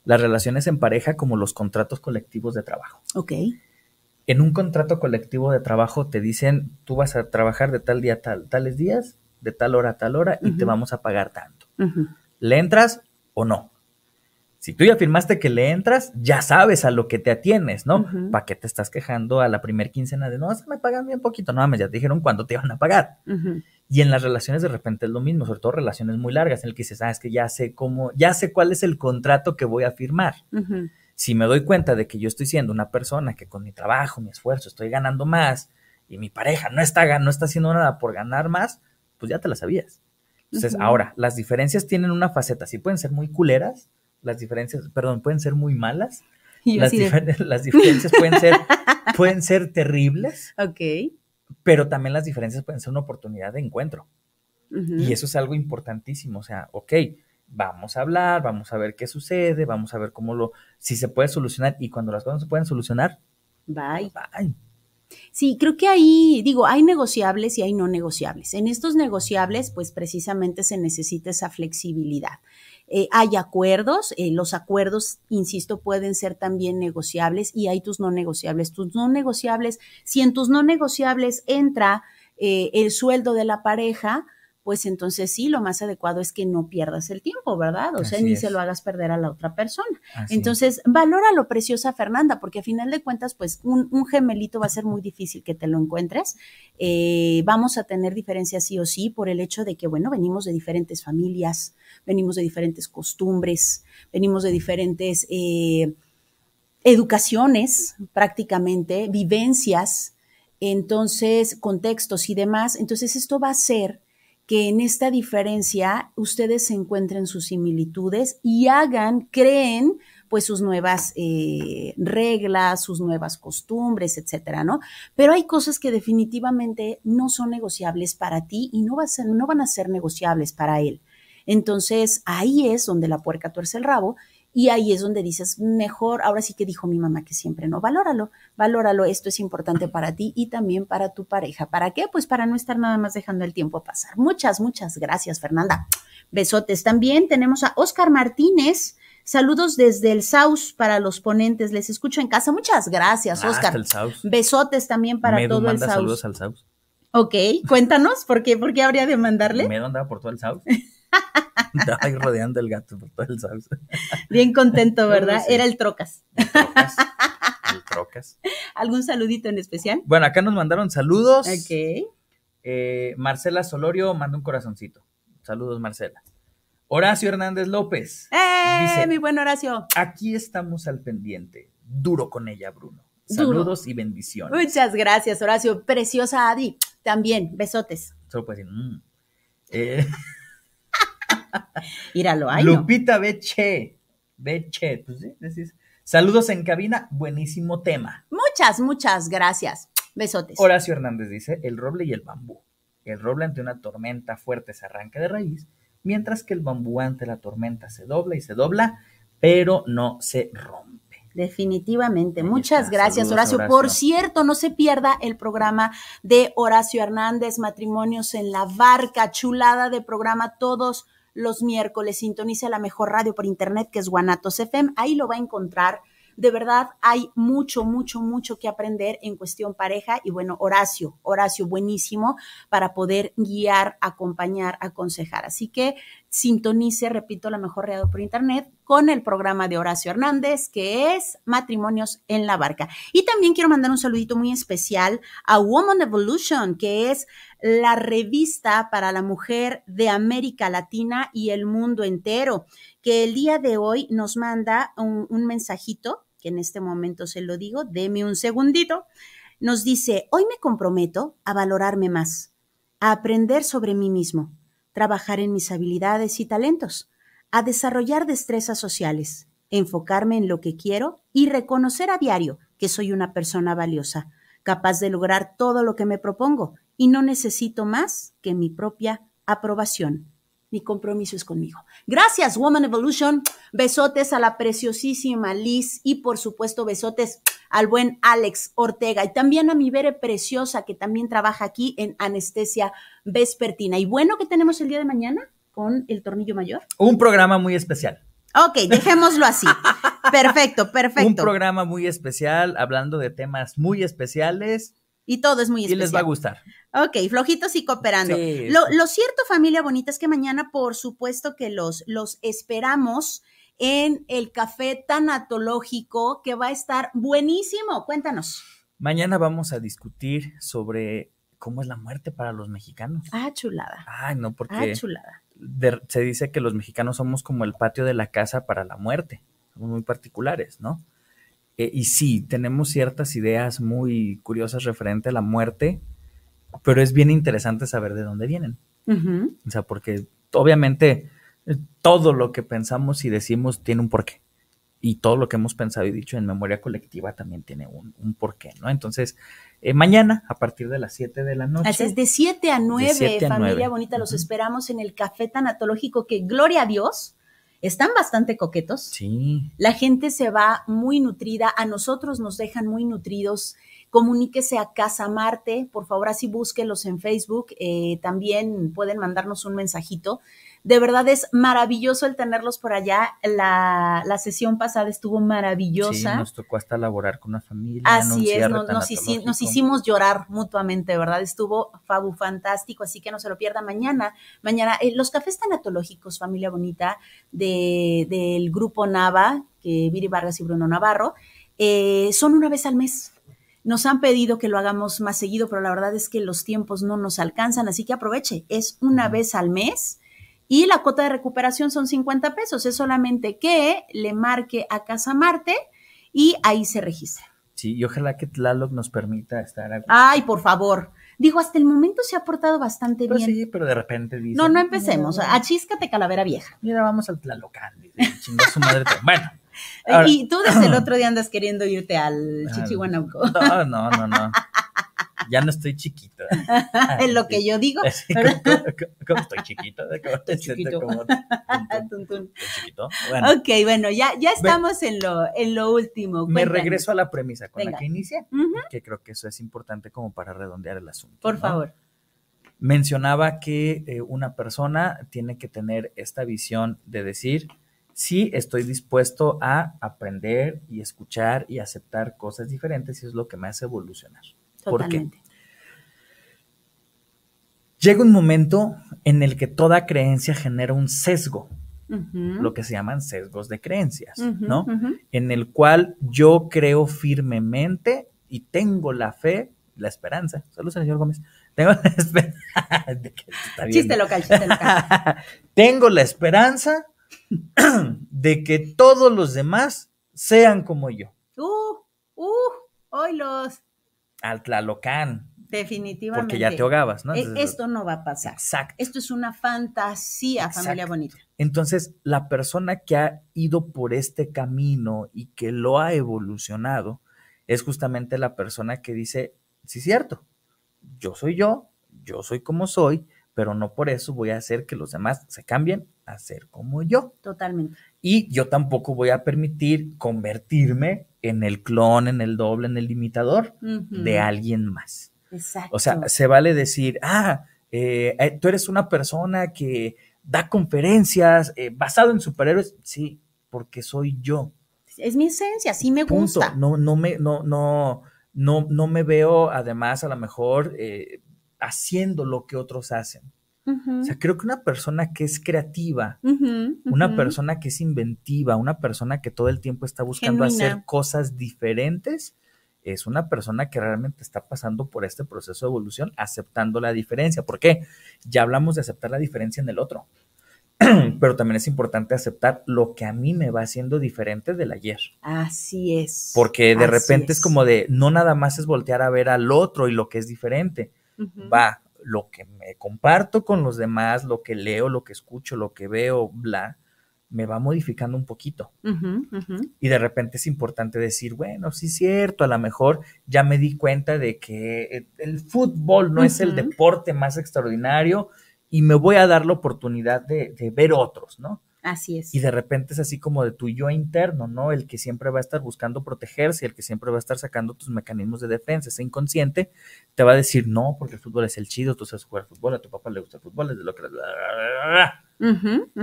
las relaciones en pareja como los contratos colectivos de trabajo. Ok. En un contrato colectivo de trabajo te dicen, tú vas a trabajar de tal día a tal, tales días, de tal hora a tal hora y te vamos a pagar tanto. ¿Le entras o no? Si tú ya firmaste que le entras, ya sabes a lo que te atienes, ¿no? ¿Para qué te estás quejando a la primer quincena de, no, se me pagan bien poquito? No, mames, ya te dijeron cuándo te iban a pagar. Y en las relaciones de repente es lo mismo, sobre todo relaciones muy largas, en el que dices, ah, es que ya sé cómo, ya sé cuál es el contrato que voy a firmar. Si me doy cuenta de que yo estoy siendo una persona que con mi trabajo, mi esfuerzo, estoy ganando más y mi pareja no está, no está haciendo nada por ganar más, pues ya te la sabías. Entonces, ahora, las diferencias tienen una faceta, sí pueden ser muy culeras, las diferencias, perdón, pueden ser muy malas. Las, diferencias pueden ser, <laughs> pueden ser terribles. Ok. Pero también las diferencias pueden ser una oportunidad de encuentro. Y eso es algo importantísimo. O sea, ok, vamos a hablar, vamos a ver qué sucede, vamos a ver cómo lo, si se puede solucionar. Y cuando las cosas se pueden solucionar, bye. Bye. Sí, creo que ahí, digo, hay negociables y hay no negociables. En estos negociables, pues precisamente se necesita esa flexibilidad. Eh, hay acuerdos, eh, los acuerdos, insisto, pueden ser también negociables y hay tus no negociables. Tus no negociables, si en tus no negociables entra eh, el sueldo de la pareja, pues entonces sí, lo más adecuado es que no pierdas el tiempo, ¿verdad? O sea, ni se lo hagas perder a la otra persona. entonces, valora lo preciosa Fernanda, porque a final de cuentas, pues un, gemelito va a ser muy difícil que te lo encuentres. Eh, vamos a tener diferencias sí o sí por el hecho de que, bueno, venimos de diferentes familias, venimos de diferentes costumbres, venimos de diferentes... Eh, educaciones prácticamente, vivencias, entonces contextos y demás. Entonces esto va a ser que en esta diferencia ustedes encuentren sus similitudes y hagan, creen, pues sus nuevas eh, reglas, sus nuevas costumbres, etcétera, ¿no? Pero hay cosas que definitivamente no son negociables para ti y no, no van a ser negociables para él. Entonces ahí es donde la puerca tuerce el rabo y ahí es donde dices, mejor, ahora sí que dijo mi mamá que siempre no, valóralo, valóralo, esto es importante para ti y también para tu pareja. ¿Para qué? Pues para no estar nada más dejando el tiempo pasar. Muchas, muchas gracias, Fernanda. Besotes. También tenemos a Oscar Martínez. Saludos desde el Saus para los ponentes. Les escucho en casa. Muchas gracias, Oscar. Ah, Besotes también para todo el Saus. Saludos al Saus. Ok, cuéntanos, ¿por qué? ¿Por habría de mandarle? me andaba por todo el Saus. <laughs> <laughs> ahí rodeando el gato por todo el Bien contento, <laughs> ¿verdad? Era el trocas. El trocas. <laughs> ¿Algún saludito en especial? Bueno, acá nos mandaron saludos. Ok. Eh, Marcela Solorio manda un corazoncito. Saludos, Marcela. Horacio Hernández López. ¡Eh! mi buen Horacio. Aquí estamos al pendiente. Duro con ella, Bruno. Saludos y bendiciones. Muchas gracias, Horacio. Preciosa Adi. También, besotes. Solo decir, mm". eh, Ir a Lupita Beche. Beche. Pues sí, decís. Saludos en cabina, buenísimo tema. Muchas, muchas gracias. Besotes. Horacio Hernández dice: el roble y el bambú. El roble ante una tormenta fuerte se arranca de raíz, mientras que el bambú ante la tormenta se dobla y se dobla, pero no se rompe. Definitivamente. Muchas gracias, Horacio. Por cierto, no se pierda el programa de Horacio Hernández, Matrimonios en la Barca, chulada de programa todos los miércoles, sintonice la mejor radio por internet que es Guanatos FM, ahí lo va a encontrar. De verdad, hay mucho, mucho, mucho que aprender en cuestión pareja y bueno, Horacio, Horacio, buenísimo para poder guiar, acompañar, aconsejar. Así que sintonice, repito, la mejor radio por internet con el programa de Horacio Hernández, que es Matrimonios en la Barca. Y también quiero mandar un saludito muy especial a Woman Evolution, que es la revista para la mujer de América Latina y el mundo entero, que el día de hoy nos manda un, mensajito, que en este momento se lo digo, deme un segundito, nos dice, hoy me comprometo a valorarme más, a aprender sobre mí mismo, trabajar en mis habilidades y talentos a desarrollar destrezas sociales, enfocarme en lo que quiero y reconocer a diario que soy una persona valiosa, capaz de lograr todo lo que me propongo y no necesito más que mi propia aprobación. Mi compromiso es conmigo. Gracias, Woman Evolution. Besotes a la preciosísima Liz y por supuesto besotes al buen Alex Ortega y también a mi Bere Preciosa que también trabaja aquí en Anestesia Vespertina. Y bueno, que tenemos el día de mañana? con el tornillo mayor? Un programa muy especial. Ok, dejémoslo así. <laughs> perfecto, perfecto. Un programa muy especial, hablando de temas muy especiales. Y todo es muy especial. Y les va a gustar. Ok, flojitos y cooperando. Lo, cierto, familia bonita, es que mañana, por supuesto, que los, los esperamos en el café tanatológico que va a estar buenísimo. Cuéntanos. Mañana vamos a discutir sobre cómo es la muerte para los mexicanos. Ah, chulada. Ay, no, porque. Ah, chulada se dice que los mexicanos somos como el patio de la casa para la muerte, somos muy particulares, ¿no? E, y sí, tenemos ciertas ideas muy curiosas referente a la muerte, pero es bien interesante saber de dónde vienen. O sea, porque obviamente eh, todo lo que pensamos y decimos tiene un porqué y todo lo que hemos pensado y dicho en memoria colectiva también tiene un, porqué, ¿no? Entonces, eh, mañana a partir de las 7 de la noche. Así es, de 7 a 9, familia bonita, los esperamos en el Café Tanatológico que, gloria a Dios, están bastante coquetos. Sí. La gente se va muy nutrida, a nosotros nos dejan muy nutridos. Comuníquese a Casa Marte, por favor, así búsquenlos en Facebook. Eh, también pueden mandarnos un mensajito de verdad es maravilloso el tenerlos por allá. La, sesión pasada estuvo maravillosa. nos tocó hasta elaborar con una familia. Así es, nos, hicimos llorar mutuamente, ¿verdad? Estuvo fabu fantástico, así que no se lo pierda mañana. Mañana, eh, los cafés tanatológicos, familia bonita, de, del grupo Nava, que Viri Vargas y Bruno Navarro, eh, son una vez al mes. Nos han pedido que lo hagamos más seguido, pero la verdad es que los tiempos no nos alcanzan, así que aproveche, es una vez al mes y la cuota de recuperación son 50 pesos. Es solamente que le marque a Casa Marte y ahí se registra. Sí, y ojalá que Tlaloc nos permita estar aquí. Ay, por favor. Digo, hasta el momento se ha portado bastante pero pues bien. Sí, pero de repente dice. No, no empecemos. Achíscate calavera vieja. Mira, vamos al Tlalocán. Chingó su madre. bueno. <laughs> Y tú desde el otro día andas queriendo irte al ah, Chichihuanauco. no, no, no ya no estoy chiquito. es <laughs> ah, lo que yo digo. <laughs> ¿Cómo, estoy chiquito? chiquito? Ok, bueno, ya, ya estamos en lo, en lo último. Me regreso a la premisa con la que inicia, que creo que eso es importante como para redondear el asunto. Por favor. Mencionaba que eh, una persona tiene que tener esta visión de decir, sí estoy dispuesto a aprender y escuchar y aceptar cosas diferentes y es lo que me hace evolucionar. Llega un momento en el que toda creencia genera un sesgo, lo que se llaman sesgos de creencias, ¿no? En el cual yo creo firmemente y tengo la fe, la esperanza, saludos señor Gómez, tengo la <laughs> esperanza, de que chiste local, chiste local. <laughs> tengo la esperanza <clears throat> de que todos los demás sean como yo. Uh, uh, hoy los. Al Tlalocán. Definitivamente. Porque ya te ahogabas, ¿no? E, esto no va a pasar. Exacto. Esto es una fantasía, familia bonita. Entonces, la persona que ha ido por este camino y que lo ha evolucionado es justamente la persona que dice, sí, cierto, yo soy yo, yo soy como soy, pero no por eso voy a hacer que los demás se cambien a ser como yo. Totalmente. Y yo tampoco voy a permitir convertirme en el clon, en el doble, en el limitador de alguien más. O sea, se vale decir, ah, eh, eh, tú eres una persona que da conferencias eh, basado en superhéroes. Sí, porque soy yo. Es mi esencia, sí me gusta. No, no me, no, no, no, no me veo, además, a lo mejor haciendo lo que otros hacen. O sea, creo que una persona que es creativa, una persona que es inventiva, una persona que todo el tiempo está buscando hacer cosas diferentes, es una persona que realmente está pasando por este proceso de evolución aceptando la diferencia. ¿Por qué? Ya hablamos de aceptar la diferencia en el otro, <clears throat> pero también es importante aceptar lo que a mí me va haciendo diferente del ayer. Así es. Porque de repente es. como de, no nada más es voltear a ver al otro y lo que es diferente. Va, lo que me comparto con los demás, lo que leo, lo que escucho, lo que veo, bla me va modificando un poquito. Y de repente es importante decir, bueno, sí es cierto, a lo mejor ya me di cuenta de que eh, el fútbol no es el deporte más extraordinario y me voy a dar la oportunidad de ver otros, ¿no? Así es. Y de repente es así como de tu yo interno, ¿no? El que siempre va a estar buscando protegerse, el que siempre va a estar sacando tus mecanismos de defensa, ese inconsciente te va a decir, no, porque el fútbol es el chido, tú sabes jugar fútbol, a tu papá le gusta el fútbol, es de lo que...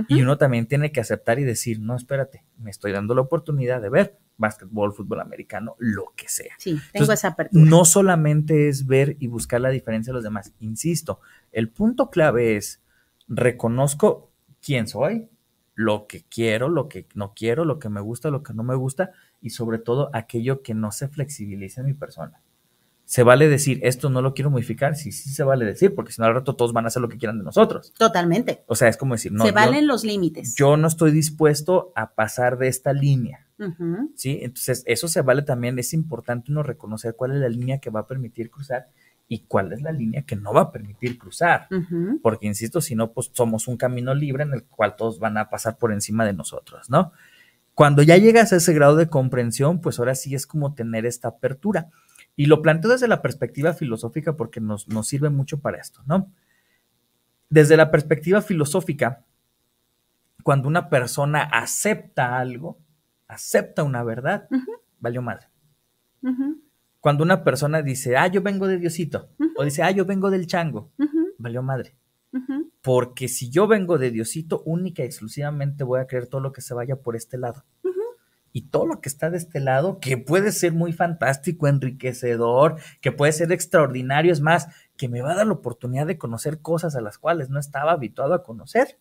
Y uno también tiene que aceptar y decir, no, espérate, me estoy dando la oportunidad de ver básquetbol, fútbol americano, lo que sea. Sí, tengo esa apertura. No solamente es ver y buscar la diferencia de los demás, insisto, el punto clave es, reconozco quién soy, lo que quiero, lo que no quiero, lo que me gusta, lo que no me gusta y sobre todo aquello que no se flexibilice en mi persona. Se vale decir, esto no lo quiero modificar, sí, sí se vale decir, porque si no al rato todos van a hacer lo que quieran de nosotros. Totalmente. O sea, es como decir, no. Se valen los límites. Yo no estoy dispuesto a pasar de esta línea. Sí, entonces eso se vale también, es importante uno reconocer cuál es la línea que va a permitir cruzar y cuál es la línea que no va a permitir cruzar. Porque, insisto, si no, pues somos un camino libre en el cual todos van a pasar por encima de nosotros, ¿no? Cuando ya llegas a ese grado de comprensión, pues ahora sí es como tener esta apertura. Y lo planteo desde la perspectiva filosófica porque nos, sirve mucho para esto, ¿no? Desde la perspectiva filosófica, cuando una persona acepta algo, acepta una verdad, valió mal cuando una persona dice, ah, yo vengo de Diosito, o dice, ah, yo vengo del chango, valió madre. Porque si yo vengo de Diosito, única y exclusivamente voy a creer todo lo que se vaya por este lado. Y todo lo que está de este lado, que puede ser muy fantástico, enriquecedor, que puede ser extraordinario, es más, que me va a dar la oportunidad de conocer cosas a las cuales no estaba habituado a conocer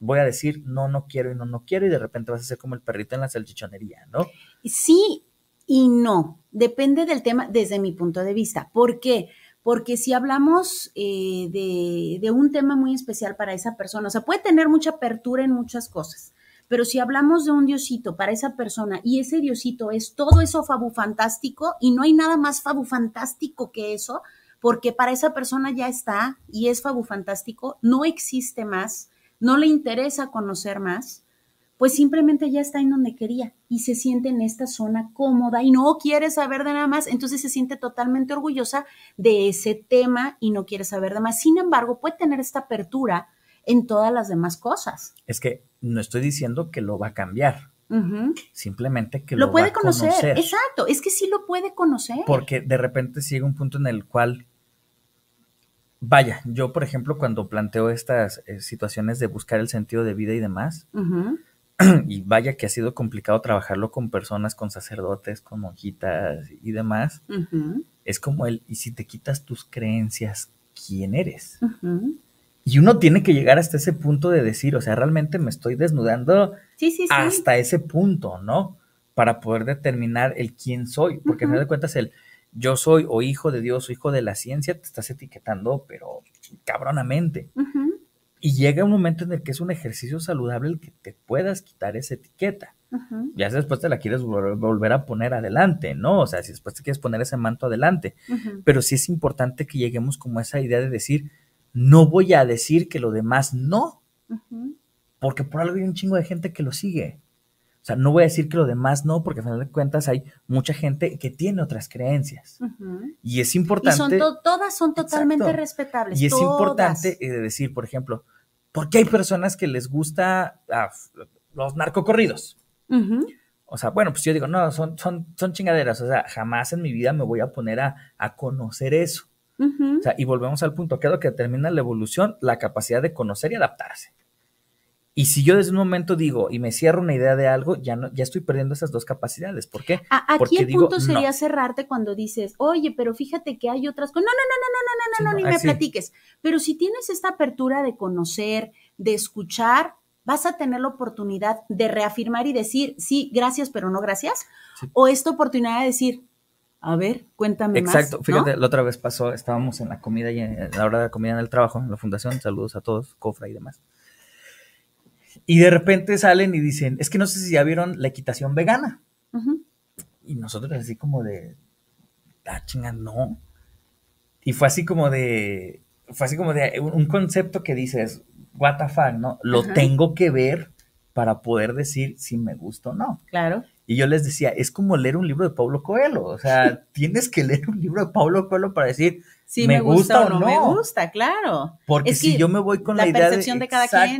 voy a decir no, no quiero y no, no quiero, y de repente vas a ser como el perrito en la salchichonería, ¿no? Sí, y no. Depende del tema desde mi punto de vista. ¿Por qué? Porque si hablamos eh, de, de, un tema muy especial para esa persona, o sea, puede tener mucha apertura en muchas cosas, pero si hablamos de un diosito para esa persona y ese diosito es todo eso fabu fantástico y no hay nada más fantástico que eso, porque para esa persona ya está y es fabu fantástico. no existe más, no le interesa conocer más, pues simplemente ya está en donde quería y se siente en esta zona cómoda y no quiere saber de nada más, entonces se siente totalmente orgullosa de ese tema y no quiere saber de más. Sin embargo, puede tener esta apertura en todas las demás cosas. Es que no estoy diciendo que lo va a cambiar. Simplemente que lo, puede conocer. conocer. Exacto, es que sí lo puede conocer. Porque de repente llega un punto en el cual, vaya, yo por ejemplo cuando planteo estas eh, situaciones de buscar el sentido de vida y demás, <clears throat> y vaya que ha sido complicado trabajarlo con personas, con sacerdotes, con monjitas y demás, es como el, y si te quitas tus creencias, ¿quién eres? Y uno tiene que llegar hasta ese punto de decir, o sea, realmente me estoy desnudando hasta ese punto, ¿no? Para poder determinar el quién soy, porque uh -huh. de cuentas el yo soy o hijo de Dios o hijo de la ciencia, te estás etiquetando, pero cabronamente. Y llega un momento en el que es un ejercicio saludable el que te puedas quitar esa etiqueta. Ya si después te la quieres volver a poner adelante, ¿no? O sea, si después te quieres poner ese manto adelante. Pero sí es importante que lleguemos como esa idea de decir, no voy a decir que lo demás no. Porque por algo hay un chingo de gente que lo sigue. O sea, no voy a decir que lo demás no, porque al final de cuentas hay mucha gente que tiene otras creencias. Y es importante. Y son todas son totalmente respetables. Y es importante eh, decir, por ejemplo, porque hay personas que les gusta ah, los narcocorridos. O sea, bueno, pues yo digo, no, son, son, son chingaderas. O sea, jamás en mi vida me voy a poner a, conocer eso. O sea, y volvemos al punto, que es lo que determina la evolución, la capacidad de conocer y adaptarse. Y si yo desde un momento digo y me cierro una idea de algo, ya no, ya estoy perdiendo esas dos capacidades. ¿Por qué? aquí el punto sería cerrarte cuando dices, oye, pero fíjate que hay otras cosas. No, no, no, no, no, no, no, no, ni me platiques. Pero si tienes esta apertura de conocer, de escuchar, vas a tener la oportunidad de reafirmar y decir, sí, gracias, pero no gracias. O esta oportunidad de decir, a ver, cuéntame Exacto. más. Exacto, fíjate, la otra vez pasó, estábamos en la comida y en, la hora de la comida en el trabajo, en la fundación, saludos a todos, cofra y demás. Y de repente salen y dicen, es que no sé si ya vieron la equitación vegana. Y nosotros así como de, ah, chinga, no. Y fue así como de, fue así como de un, concepto que dices, what the fuck, ¿no? Lo tengo que ver para poder decir si me gusta o no. Claro. Y yo les decía, es como leer un libro de Pablo Coelho, o sea, <laughs> tienes que leer un libro de Pablo Coelho para decir, si me, gusta, o no, me gusta, claro. Porque si yo me voy con la, idea de,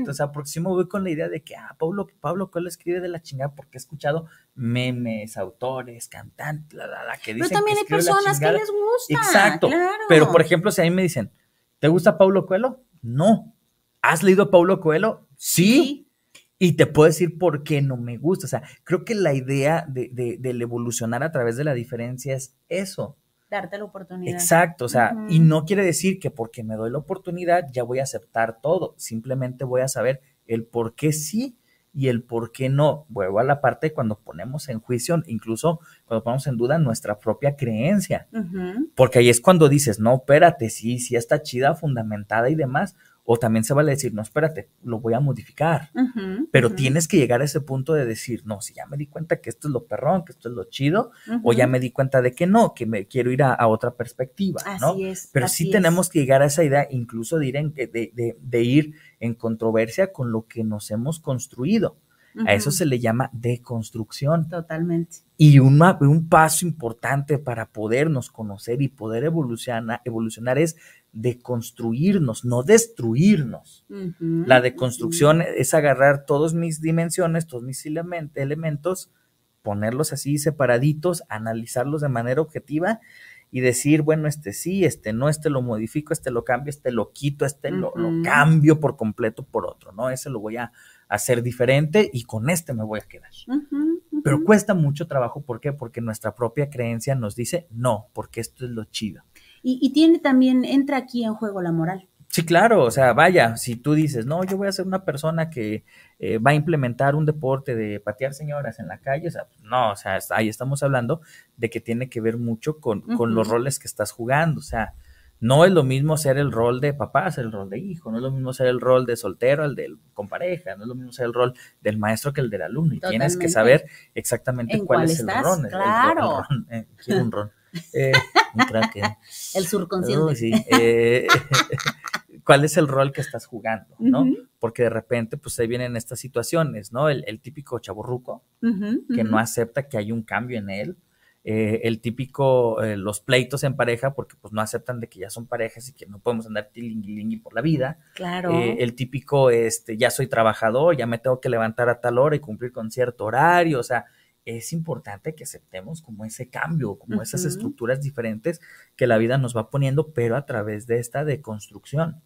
o sea, porque si me voy con la idea de que, ah, Pablo, Pablo Coelho escribe de la chingada porque he escuchado memes, autores, cantantes, la, la, que dicen Pero también hay personas que les gusta. Exacto. Pero, por ejemplo, si a mí me dicen, ¿te gusta Pablo Coelho? No. ¿Has leído Pablo Coelho? sí. Y te puedo decir por qué no me gusta. O sea, creo que la idea de, del evolucionar a través de la diferencia es eso. Darte la oportunidad. Exacto, o sea, y no quiere decir que porque me doy la oportunidad ya voy a aceptar todo. Simplemente voy a saber el por qué sí y el por qué no. Vuelvo a la parte cuando ponemos en juicio, incluso cuando ponemos en duda nuestra propia creencia, porque ahí es cuando dices, no, espérate, sí, sí está chida, fundamentada y demás, o también se vale decir, no, espérate, lo voy a modificar. pero tienes que llegar a ese punto de decir, no, si ya me di cuenta que esto es lo perrón, que esto es lo chido, o ya me di cuenta de que no, que me quiero ir a, otra perspectiva, ¿no? Es, pero sí tenemos que llegar a esa idea, incluso de ir de, de ir en controversia con lo que nos hemos construido. A eso se le llama deconstrucción. Totalmente. Y un, un paso importante para podernos conocer y poder evolucionar, evolucionar es deconstruirnos, no destruirnos. La deconstrucción es agarrar todas mis dimensiones, todos mis elementos, ponerlos así separaditos, analizarlos de manera objetiva y decir, bueno, este sí, este no, este lo modifico, este lo cambio, este lo quito, este lo, cambio por completo por otro, ¿no? Ese lo voy a hacer diferente y con este me voy a quedar pero cuesta mucho trabajo. ¿Por qué? Porque nuestra propia creencia nos dice no, porque esto es lo chido. Y, y tiene también, entra aquí en juego la moral. Sí, claro, o sea, vaya, si tú dices, no, yo voy a ser una persona que eh, va a implementar un deporte de patear señoras en la calle, o sea, no, o sea, ahí estamos hablando de que tiene que ver mucho con, con los roles que estás jugando, o sea, no es lo mismo ser el rol de papá, ser el rol de hijo, no es lo mismo ser el rol de soltero, el de con pareja, no es lo mismo ser el rol del maestro que el del alumno. Y tienes que saber exactamente cuál, es el rol. Claro. Eh, eh, un <laughs> El surconsciente. Eh, <laughs> cuál es el rol que estás jugando, ¿no? Porque de repente, pues ahí vienen estas situaciones, ¿no? El, típico chaburruco que no acepta que hay un cambio en él eh, el típico, eh, los pleitos en pareja, porque pues no aceptan de que ya son parejas y que no podemos andar tilingui por la vida. Claro. Eh, el típico, este, ya soy trabajador, ya me tengo que levantar a tal hora y cumplir con cierto horario, o sea, es importante que aceptemos como ese cambio, como esas estructuras diferentes que la vida nos va poniendo, pero a través de esta deconstrucción.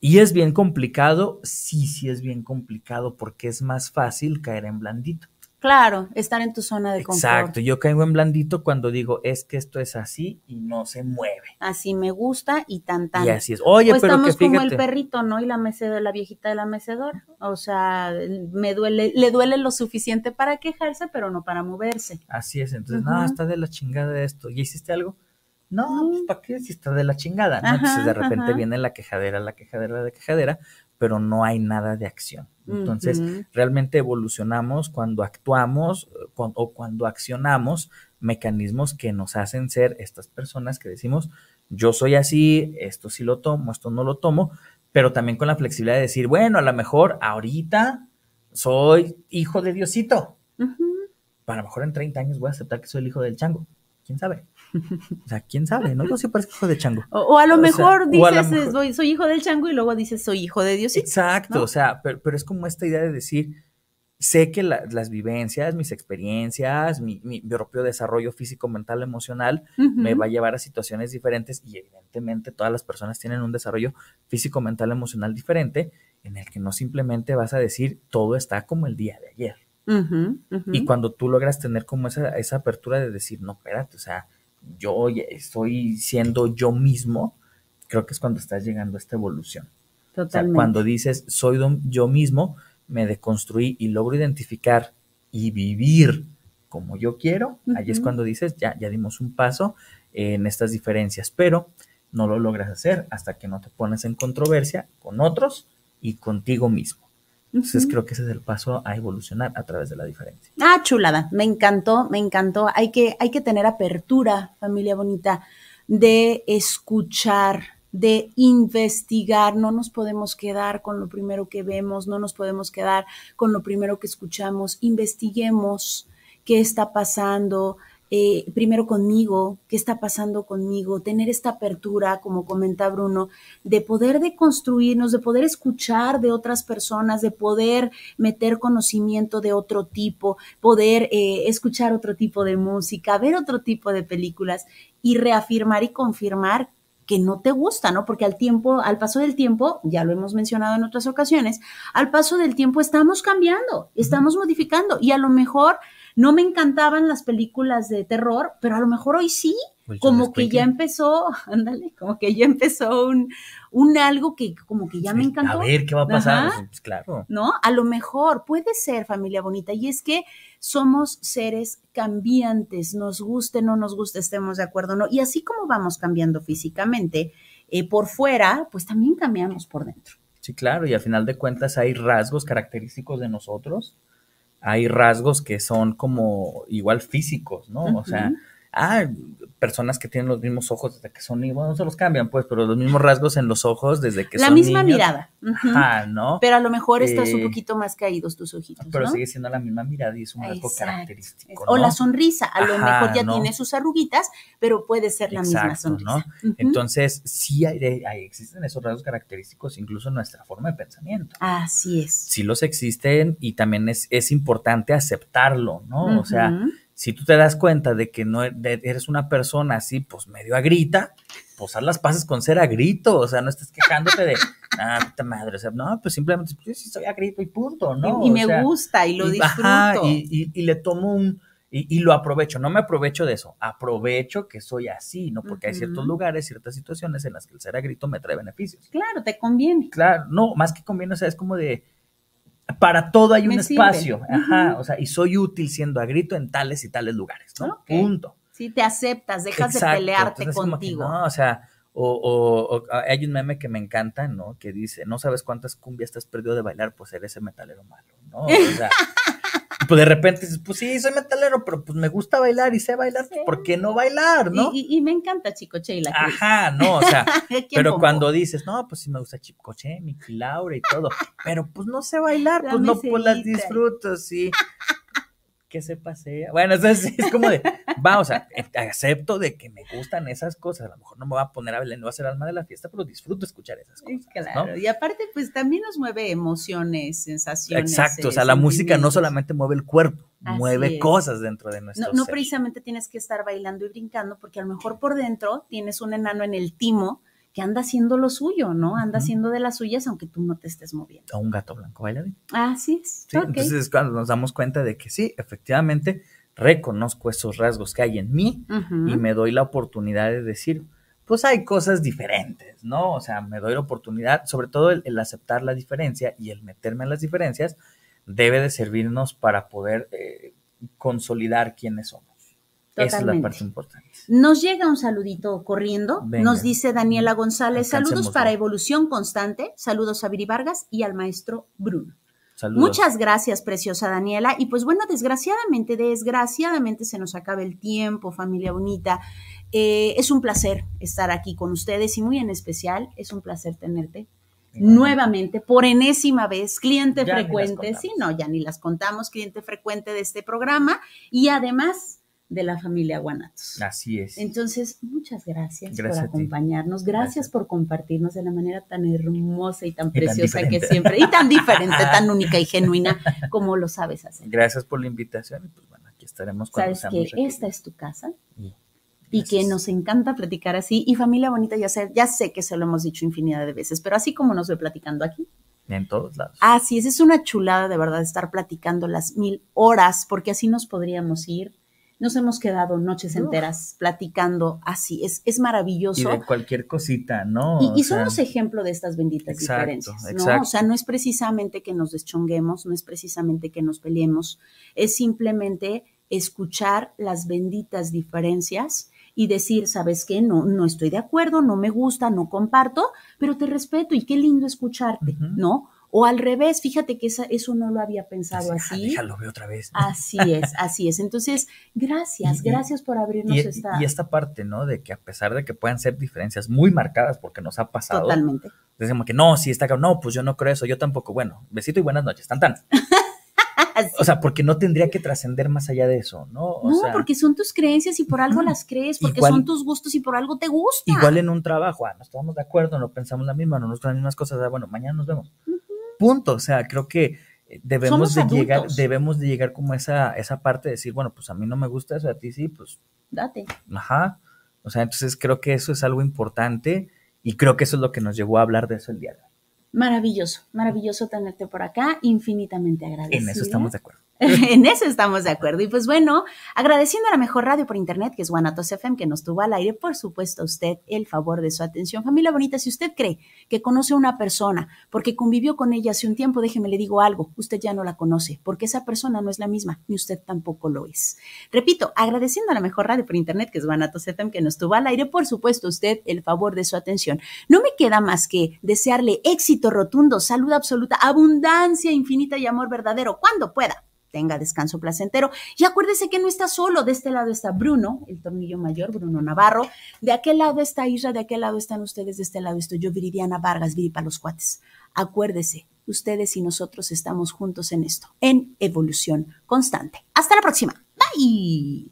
Y es bien complicado, sí, sí es bien complicado, porque es más fácil caer en blandito. Claro, estar en tu zona de confort. Exacto, yo caigo en blandito cuando digo, es que esto es así y no se mueve. Así me gusta y tan tan. Y así es. Oye, o estamos como el perrito, ¿no? Y la la viejita de la mecedora. O sea, me duele, le duele lo suficiente para quejarse, pero no para moverse. Así es, entonces, no, está de la chingada esto. ¿Y hiciste algo? No, pues ¿para qué? Si está de la chingada, ¿no? entonces de repente viene la quejadera, la quejadera, la quejadera, pero no hay nada de acción. Entonces, realmente evolucionamos cuando actuamos eh, o cuando accionamos mecanismos que nos hacen ser estas personas que decimos, yo soy así, esto sí lo tomo, esto no lo tomo, pero también con la flexibilidad de decir, bueno, a lo mejor ahorita soy hijo de Diosito. Para lo mejor en 30 años voy a aceptar que soy el hijo del chango. ¿Quién sabe? O sea, quién sabe, ¿no? Yo sí parezco hijo de chango. O, a lo mejor dices, soy hijo del chango y luego dices, soy hijo de dios Exacto, o sea, pero, es como esta idea de decir, sé que las vivencias, mis experiencias, mi, propio desarrollo físico, mental, emocional, me va a llevar a situaciones diferentes y evidentemente todas las personas tienen un desarrollo físico, mental, emocional diferente en el que no simplemente vas a decir, todo está como el día de ayer. Y cuando tú logras tener como esa, esa apertura de decir, no, espérate, o sea, yo estoy siendo yo mismo, creo que es cuando estás llegando a esta evolución. cuando dices soy yo mismo, me deconstruí y logro identificar y vivir como yo quiero, ahí es cuando dices ya, ya dimos un paso en estas diferencias, pero no lo logras hacer hasta que no te pones en controversia con otros y contigo mismo. Entonces creo que ese es el paso a evolucionar a través de la diferencia. Ah, chulada, me encantó, me encantó. Hay que, hay que tener apertura, familia bonita, de escuchar, de investigar. No nos podemos quedar con lo primero que vemos, no nos podemos quedar con lo primero que escuchamos. Investiguemos qué está pasando, eh, primero conmigo, qué está pasando conmigo, tener esta apertura, como comenta Bruno, de poder deconstruirnos, de poder escuchar de otras personas, de poder meter conocimiento de otro tipo, poder eh, escuchar otro tipo de música, ver otro tipo de películas y reafirmar y confirmar que no te gusta, ¿no? Porque al tiempo, al paso del tiempo, ya lo hemos mencionado en otras ocasiones, al paso del tiempo estamos cambiando, estamos modificando y a lo mejor no me encantaban las películas de terror, pero a lo mejor hoy sí, pues como que ya empezó, <laughs> ándale, como que ya empezó un, algo que como que ya me encantó. A ver qué va a pasar, pues, claro. ¿No? A lo mejor puede ser familia bonita y es que somos seres cambiantes, nos guste, no nos guste, estemos de acuerdo, no. Y así como vamos cambiando físicamente, eh, por fuera, pues también cambiamos por dentro. Sí, claro, y al final de cuentas hay rasgos característicos de nosotros hay rasgos que son como igual físicos, ¿no? O sea, ah, personas que tienen los mismos ojos desde que son niños, no se los cambian, pues, pero los mismos rasgos en los ojos desde que son niños. La misma mirada. Ajá, ¿no? Pero a lo mejor estás un eh, poquito más caídos tus ojitos. Pero sigue siendo la misma mirada y es un rasgo característico. O la sonrisa, a lo mejor ya tiene sus arruguitas, pero puede ser la misma sonrisa. ¿no? Entonces, sí hay, existen esos rasgos característicos, incluso en nuestra forma de pensamiento. Así es. Sí los existen y también es, importante aceptarlo, ¿no? O sea, si tú te das cuenta de que no e, eres una persona así, pues medio agrita, pues haz las pases con ser grito. o sea, no estás quejándote de, <laughs> ah, puta madre, o sea, no, pues simplemente, yo sí soy agrito y punto, ¿no? Y, me gusta y lo disfruto. y, le tomo un, y, lo aprovecho, no me aprovecho de eso, aprovecho que soy así, ¿no? Porque hay ciertos lugares, ciertas situaciones en las que el ser agrito me trae beneficios. Claro, te conviene. Claro, no, más que conviene, o sea, es como de, para todo hay un espacio, ajá, o sea, y soy útil siendo a grito en tales y tales lugares, ¿no? Punto. Si te aceptas, dejas de pelearte contigo. o sea, o, hay un meme que me encanta, ¿no? Que dice, no sabes cuántas cumbias te has perdido de bailar pues ser ese metalero malo, ¿no? O sea, <laughs> pues de repente dices, pues sí, soy metalero, pero pues me gusta bailar y sé bailar, pues, ¿por qué no bailar, no? Y, me encanta Chicoche y la Ajá, no, o sea, <laughs> pero cuando dices, no, pues sí me gusta Chicoche, Miki Laura y todo, pero pues no sé bailar, pues no, pues las disfruto, sí que se pasea. Bueno, es, como de, va, o sea, eh, acepto de que me gustan esas cosas. A lo mejor no me va a poner a Belén, no va a ser alma de la fiesta, pero disfruto escuchar esas cosas. Claro, y aparte, pues también nos mueve emociones, sensaciones. Exacto, o sea, eh, la música no solamente mueve el cuerpo, mueve cosas dentro de nuestro No, no precisamente tienes que estar bailando y brincando, porque a lo mejor por dentro tienes un enano en el timo que anda haciendo lo suyo, ¿no? Anda haciendo de las suyas aunque tú no te estés moviendo. O un gato blanco bailarín. Así es. Sí, entonces es cuando nos damos cuenta de que sí, efectivamente, reconozco esos rasgos que hay en mí y me doy la oportunidad de decir, pues hay cosas diferentes, ¿no? O sea, me doy la oportunidad, sobre todo el, aceptar la diferencia y el meterme en las diferencias, debe de servirnos para poder eh, consolidar quiénes somos es la parte importante. Nos llega un saludito corriendo. Nos dice Daniela González, saludos para Evolución Constante, saludos a Viri Vargas y al maestro Bruno. Saludos. Muchas gracias, preciosa Daniela. Y pues bueno, desgraciadamente, desgraciadamente se nos acaba el tiempo, familia bonita. Eh, es un placer estar aquí con ustedes y muy en especial es un placer tenerte nuevamente, por enésima vez, cliente frecuente, sí, no, ya ni las contamos, cliente frecuente de este programa y además de la familia Guanatos. Así es. Entonces, muchas gracias, por acompañarnos, gracias, por compartirnos de la manera tan hermosa y tan preciosa que siempre, y tan diferente, tan <laughs> única y genuina como lo sabes hacer. Gracias por la invitación y pues bueno, aquí estaremos cuando Sabes que esta es tu casa. Y que nos encanta platicar así. Y familia bonita, ya sé, ya sé que se lo hemos dicho infinidad de veces, pero así como nos ve platicando aquí, en todos lados. Así es, es una chulada de verdad estar platicando las mil horas, porque así nos podríamos ir nos hemos quedado noches enteras platicando así. Es, es maravilloso. Y cualquier cosita, ¿no? Y, somos ejemplo de estas benditas diferencias, ¿no? O sea, no es precisamente que nos deschonguemos, no es precisamente que nos peleemos, es simplemente escuchar las benditas diferencias y decir, ¿sabes qué? No, no estoy de acuerdo, no me gusta, no comparto, pero te respeto y qué lindo escucharte, ¿no? O al revés, fíjate que eso no lo había pensado así. Ah, déjalo, veo otra vez. Así es, <laughs> así es. Entonces, gracias, gracias por abrirnos esta. Y esta parte, ¿no? De que a pesar de que puedan ser diferencias muy marcadas, porque nos ha pasado. Totalmente. Decimos que no, sí, está claro, no, pues yo no creo eso, yo tampoco. Bueno, besito y buenas noches, tan tan. <laughs> O sea, porque no tendría que trascender más allá de eso, ¿no? no, porque son tus creencias y por algo las crees, porque son tus gustos y por algo te gusta. Igual en un trabajo, ah, no estamos de acuerdo, no pensamos la misma, no nos gustan las mismas cosas, ah, bueno, mañana nos vemos punto. O sea, creo que eh, debemos de llegar, debemos de llegar como a esa, esa parte de decir, bueno, pues a mí no me gusta eso, a ti sí, pues. Date. Ajá. O sea, entonces creo que eso es algo importante y creo que eso es lo que nos llevó a hablar de eso el día de hoy. Maravilloso, maravilloso tenerte por acá, infinitamente agradecido. En eso estamos de acuerdo. <laughs> en eso estamos de acuerdo. Y pues bueno, agradeciendo a la mejor radio por internet, que es Guanatos FM, que nos tuvo al aire, por supuesto, usted el favor de su atención. Familia bonita, si usted cree que conoce a una persona porque convivió con ella hace un tiempo, déjeme le digo algo, usted ya no la conoce, porque esa persona no es la misma, ni usted tampoco lo es. Repito, agradeciendo a la mejor radio por internet, que es Guanatos FM, que nos tuvo al aire, por supuesto, usted el favor de su atención. No me queda más que desearle éxito rotundo, salud absoluta, abundancia infinita y amor verdadero, cuando pueda tenga descanso placentero. Y acuérdese que no está solo, de este lado está Bruno, el tornillo mayor, Bruno Navarro, de aquel lado está Isra, de aquel lado están ustedes, de este lado estoy yo, Viridiana Vargas, Viri los cuates. Acuérdese, ustedes y nosotros estamos juntos en esto, en evolución constante. Hasta la próxima. Bye.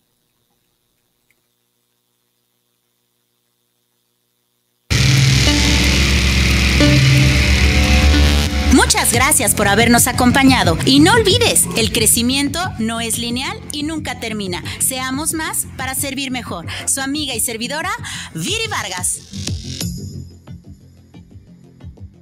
gracias por habernos acompañado y no olvides, el crecimiento no es lineal y nunca termina. Seamos más para servir mejor. Su amiga y servidora, Viri Vargas.